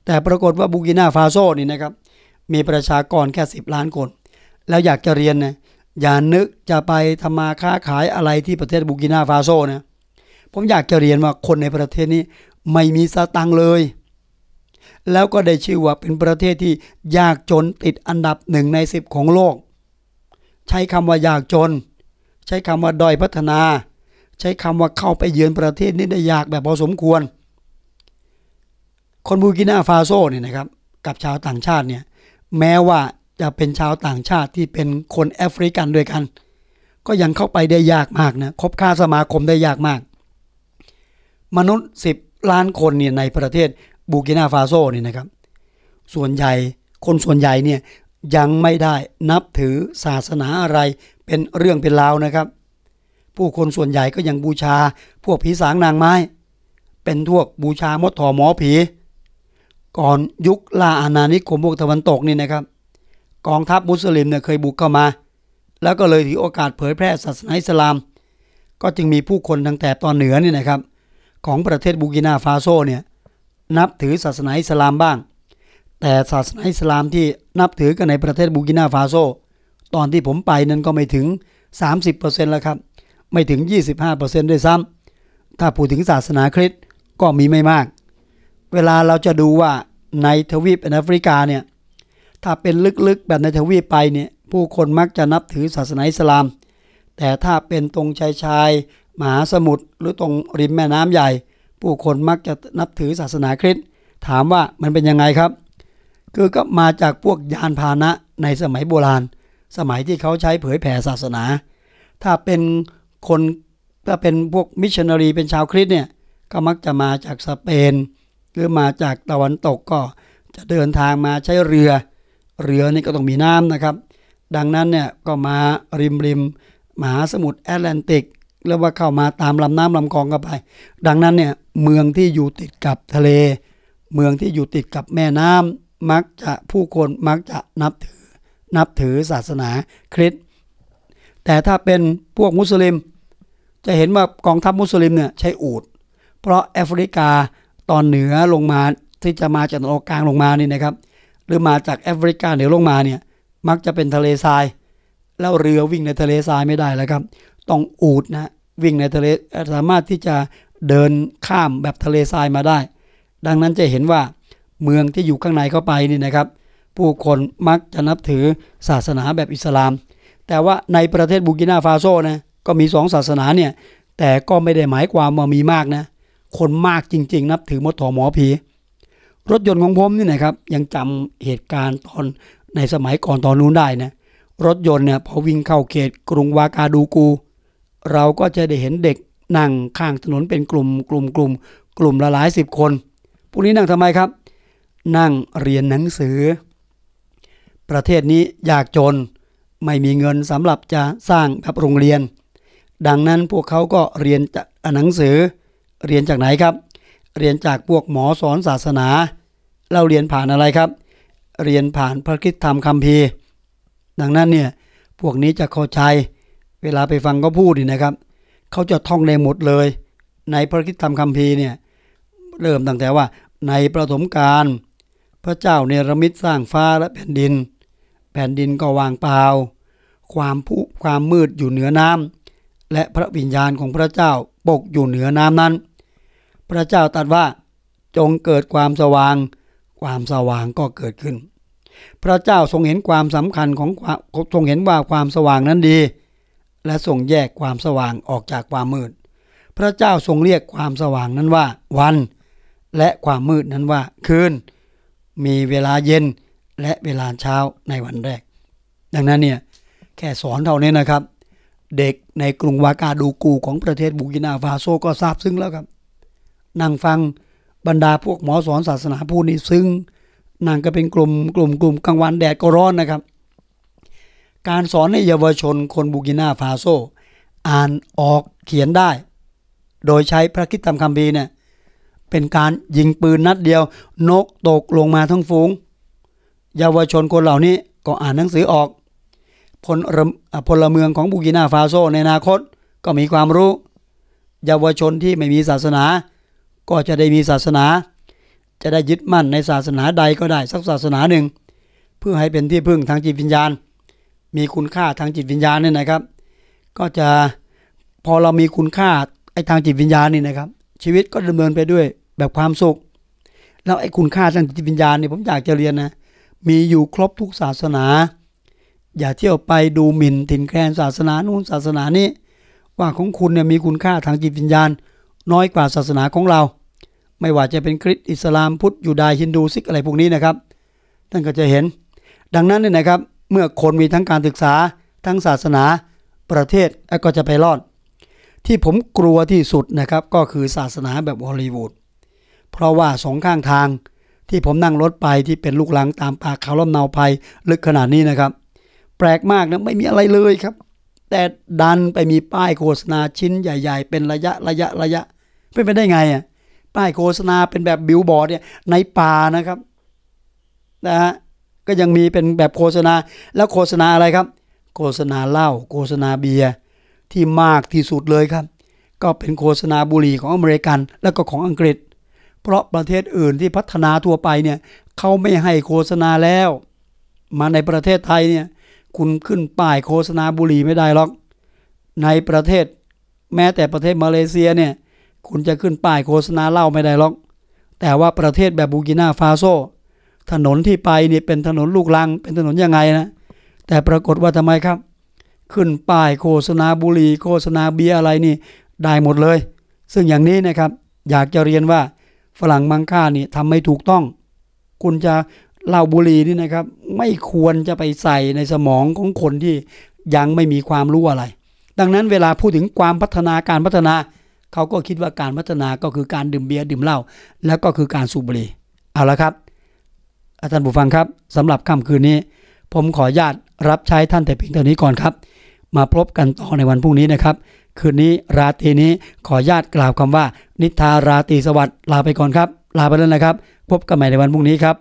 แต่ปรากฏว่าบูกินาฟาโซนี่นะครับมีประชากรแค่10ล้านคนแล้วอยากจะเรียนนะอย่านึกจะไปทำมาค้าขายอะไรที่ประเทศบูกินาฟาโซนะผมอยากจะเรียนว่าคนในประเทศนี้ไม่มีสตังเลย แล้วก็ได้ชื่อว่าเป็นประเทศที่ยากจนติดอันดับหนึ่งใน 10 ของโลก ใช้คำว่ายากจน ใช้คำว่าด้อยพัฒนา ใช้คำว่าเข้าไปเยือนประเทศนี้ได้ยากแบบพอสมควรคนบูกินาฟาโซเนี่ยนะครับกับชาวต่างชาติเนี่ยแม้ว่าจะเป็นชาวต่างชาติที่เป็นคนแอฟริกันด้วยกันก็ยังเข้าไปได้ยากมากนะคบค้าสมาคมได้ยากมาก มนุษย์ 10 ล้านคนเนี่ยในประเทศบูกินาฟาโซเนี่ยนะครับ ส่วนใหญ่คนส่วนใหญ่เนี่ยยังไม่ได้นับถือศาสนาอะไรเป็นเรื่องเป็นราวนะครับ ผู้คนส่วนใหญ่ก็ยังบูชาพวกผีสางนางไม้ เป็นพวกบูชามดถอหมอผีก่อนยุคลาอาณานิคมพวกตะวันตกนี่นะครับ กองทัพมุสลิมเนี่ยเคยบุกเข้ามา แล้วก็เลยถือโอกาสเผยแพร่ศาสนาอิสลาม ก็จึงมีผู้คนทางแถบตอนเหนือนี่นะครับ ของประเทศบูกินาฟาโซเนี่ยนับถือศาสนาอิสลามบ้าง แต่ศาสนาอิสลามที่นับถือกันในประเทศบูกินาฟาโซ ตอนที่ผมไปนั้นก็ไม่ถึง 30%แล้วครับไม่ถึง 25%ด้วยซ้ำถ้าพูดถึงศาสนาคริสต์ก็มีไม่มากเวลาเราจะดูว่าในทวีปแอฟริกาเนี่ย ถ้าเป็นลึกๆ แบบในทวีปไปเนี่ยผู้คนมักจะนับถือศาสนาอิสลาม แต่ถ้าเป็นตรงชายชายมหาสมุทรหรือตรงริมแม่น้ำใหญ่ ผู้คนมักจะนับถือศาสนาคริสต์ ถามว่ามันเป็นยังไงครับ คือก็มาจากพวกยานพาหนะในสมัยโบราณ สมัยที่เขาใช้เผยแผ่ศาสนา ถ้าเป็นคนถ้าเป็นพวกมิชชันนารีเป็นชาวคริสต์เนี่ย ก็มักจะมาจากสเปนหรือมาจากตะวันตกก็จะเดินทางมาใช้เรือ เรือนี่ก็ต้องมีน้ำนะครับ ดังนั้นเนี่ยก็มาริมริมมหาสมุทรแอตแลนติกแล้วว่าเข้ามาตามลำน้ำลำคลองก็ไป ดังนั้นเนี่ยเมืองที่อยู่ติดกับทะเล เมืองที่อยู่ติดกับแม่น้ำมักจะผู้คนมักจะนับถือนับถือศาสนาคริสต์แต่ถ้าเป็นพวกมุสลิม จะเห็นว่ากองทัพมุสลิมเนี่ยใช้อูดเพราะแอฟริกาตอนเหนือลงมาที่จะมาจากตะวันออกกลางลงมานี่นะครับหรือมาจากแอฟริกาเหนือลงมาเนี่ยมักจะเป็นทะเลทรายแล้วเรือวิ่งในทะเลทรายไม่ได้แล้วครับ ต้องอูดนะวิ่งในทะเลสามารถที่จะเดินข้ามแบบทะเลทรายมาได้ ดังนั้นจะเห็นว่าเมืองที่อยู่ข้างในเข้าไปนี่นะครับ ผู้คนมักจะนับถือศาสนาแบบอิสลาม แต่ว่าในประเทศบูกินาฟาโซนะก็มีสองศาสนาเนี่ยแต่ก็ไม่ได้หมายความว่ามีมากนะคนมากจริงๆนับถือมดถอหมอผีรถยนต์ของผมนี่นะครับ ยังจำเหตุการณ์ตอนในสมัยก่อนตอนนู้นได้นะรถยนต์เนี่ยพอวิ่งเข้าเขตกรุงวากาดูกู เราก็จะได้เห็นเด็กนั่งข้างถนนเป็นกลุ่มกลุ่มกลุ่มกลุ่มละหลายสิบคน พวกนี้นั่งทำไมครับ นั่งเรียนหนังสือ ประเทศนี้ยากจนไม่มีเงินสำหรับจะสร้างแับโรงเรียน ดังนั้นพวกเขาก็เรียนจากหนังสือเรียนจากไหนครับ เรียนจากพวกหมอสอนศาสนา เราเรียนผ่านอะไรครับ เรียนผ่านพระคิดธรรมคัมภีร์ดังนั้นเนี่ย พวกนี้จะเข้าใจ เวลาไปฟังก็พูดนี่นะครับ เขาจะท่องในหมดเลย ในพระคิดธรรมคัมภีร์เนี่ยเริ่มตั้งแต่ว่า ในประสมการพระเจ้าเนรมิตสร้างฟ้าและแผ่นดิน แผ่นดินก็วางเปล่าความผู้ความมืดอยู่เหนือน้ำ และพระวิญญาณของพระเจ้าปกอยู่เหนือน้ำนั้นพระเจ้าตรัสว่าจงเกิดความสว่าง ความสว่างก็เกิดขึ้น พระเจ้าทรงเห็นความสำคัญของทรงเห็นว่าความสว่างนั้นดี และทรงแยกความสว่างออกจากความมืดพระเจ้าทรงเรียกความสว่างนั้นว่าวัน และความมืดนั้นว่าคืนมีเวลาเย็นและเวลาเช้าในวันแรก ดังนั้นเนี่ยแค่สอนเท่านี้นะครับ เด็กในกรุงวากาดูกูของประเทศบูกินาฟาโซก็ทราบซึ้งแล้วครับนั่งฟังบรรดาพวกหมอสอนศาสนาพูดนี่ ซึ่งนางก็เป็นกลุ่มกลุ่มกลุ่มกลางวันแดดก็ร้อนนะครับ การสอนให้เยาวชนคนบูกินาฟาโซ อ่านออกเขียนได้ โดยใช้พระคิดตามคำพีเนี่ยเป็นการยิงปืนนัดเดียวนกตกลงมาทั้งฝูง เยาวชนคนเหล่านี้ก็อ่านหนังสือออกพลพลเมืองของบูกินาฟาโซในอนาคตก็มีความรู้ เยาวชนที่ไม่มีศาสนาก็จะได้มีศาสนา จะได้ยึดมั่นในศาสนาใดก็ได้สักศาสนาหนึ่งเพื่อให้เป็นที่พึ่งทางจิตวิญญาณ มีคุณค่าทางจิตวิญญาณเนี่ยนะครับ ก็จะพอเรามีคุณค่าไอ้ทางจิตวิญญาณนี่นะครับชีวิตก็ดำเนินไปด้วยแบบความสุข แล้วไอ้คุณค่าทางจิตวิญญาณเนี่ยผมอยากจะเรียนนะมีอยู่ครบทุกศาสนา อย่าเที่ยวไปดูหมิ่นถิ่นแคลนศาสนานู้นศาสนานี้ ว่าของคุณเนี่ยมีคุณค่าทางจิตวิญญาณน้อยกว่าศาสนาของเรา ไม่ว่าจะเป็นคริสต์อิสลามพุทธยูดายฮินดูซิกอะไรพวกนี้นะครับท่านก็จะเห็น ดังนั้นเนี่ยนะครับเมื่อคนมีทั้งการศึกษาทั้งศาสนาประเทศก็จะไปรอด ที่ผมกลัวที่สุดนะครับ ก็คือศาสนาแบบฮอลลีวูด เพราะว่าสองข้างทางที่ผมนั่งรถไปที่เป็นลูกหลังตามปากเขาล่มเนาไยลึกขนาดนี้นะครับ แปลกมากนะไม่มีอะไรเลยครับ แต่ดันไปมีป้ายโฆษณาชิ้นใหญ่ ๆ เป็นระยะระยะระยะเป็นไปได้ไงอ่ะป้ายโฆษณาเป็นแบบบิลบอร์ดเนี่ยในป่านะครับนะฮะก็ยังมีเป็นแบบโฆษณาแล้วโฆษณาอะไรครับ โฆษณาเหล้าโฆษณาเบียร์ที่มากที่สุดเลยครับ ก็เป็นโฆษณาบุหรี่ของอเมริกัน และก็ของอังกฤษ เพราะประเทศอื่นที่พัฒนาทั่วไปเนี่ยเขาไม่ให้โฆษณาแล้ว มาในประเทศไทยเนี่ยคุณขึ้นป้ายโฆษณาบุหรี่ไม่ได้หรอก ในประเทศแม้แต่ประเทศมาเลเซียเนี่ยคุณจะขึ้นป้ายโฆษณาเล่าไม่ได้หรอก แต่ว่าประเทศแบบบูกินาฟาโซ ถนนที่ไปนี่เป็นถนนลูกลัง เป็นถนนยังไงนะ แต่ปรากฏว่าทำไมครับ ขึ้นป้ายโฆษณาบุหรี่โฆษณาเบียอะไรนี่ได้หมดเลย ซึ่งอย่างนี้นะครับ อยากจะเรียนว่า ฝรั่งมังค่านี่ทำไม่ถูกต้อง คุณจะเหล้าบุหรี่นี่นะครับ ไม่ควรจะไปใส่ในสมองของคนที่ยังไม่มีความรู้อะไร ดังนั้นเวลาพูดถึงความพัฒนาการพัฒนาเขาก็คิดว่าการพัฒนาก็คือการดื่มเบียร์ดื่มเหล้าแล้วก็คือการสูบบุหรี่เอาละครับอาจารย์ผู้ฟังครับสำหรับค่ำคืนนี้ ผมขอญาตรับใช้ท่านแต่เพียงเท่านี้ก่อนครับ มาพบกันต่อในวันพรุ่งนี้นะครับ คืนนี้ราตรีนี้ขอญาตกล่าวคำว่า นิทาราตรีสวัสดิ์ลาไปก่อนครับลาไปแล้วนะครับ พบกันใหม่ในวันพรุ่งนี้ครับ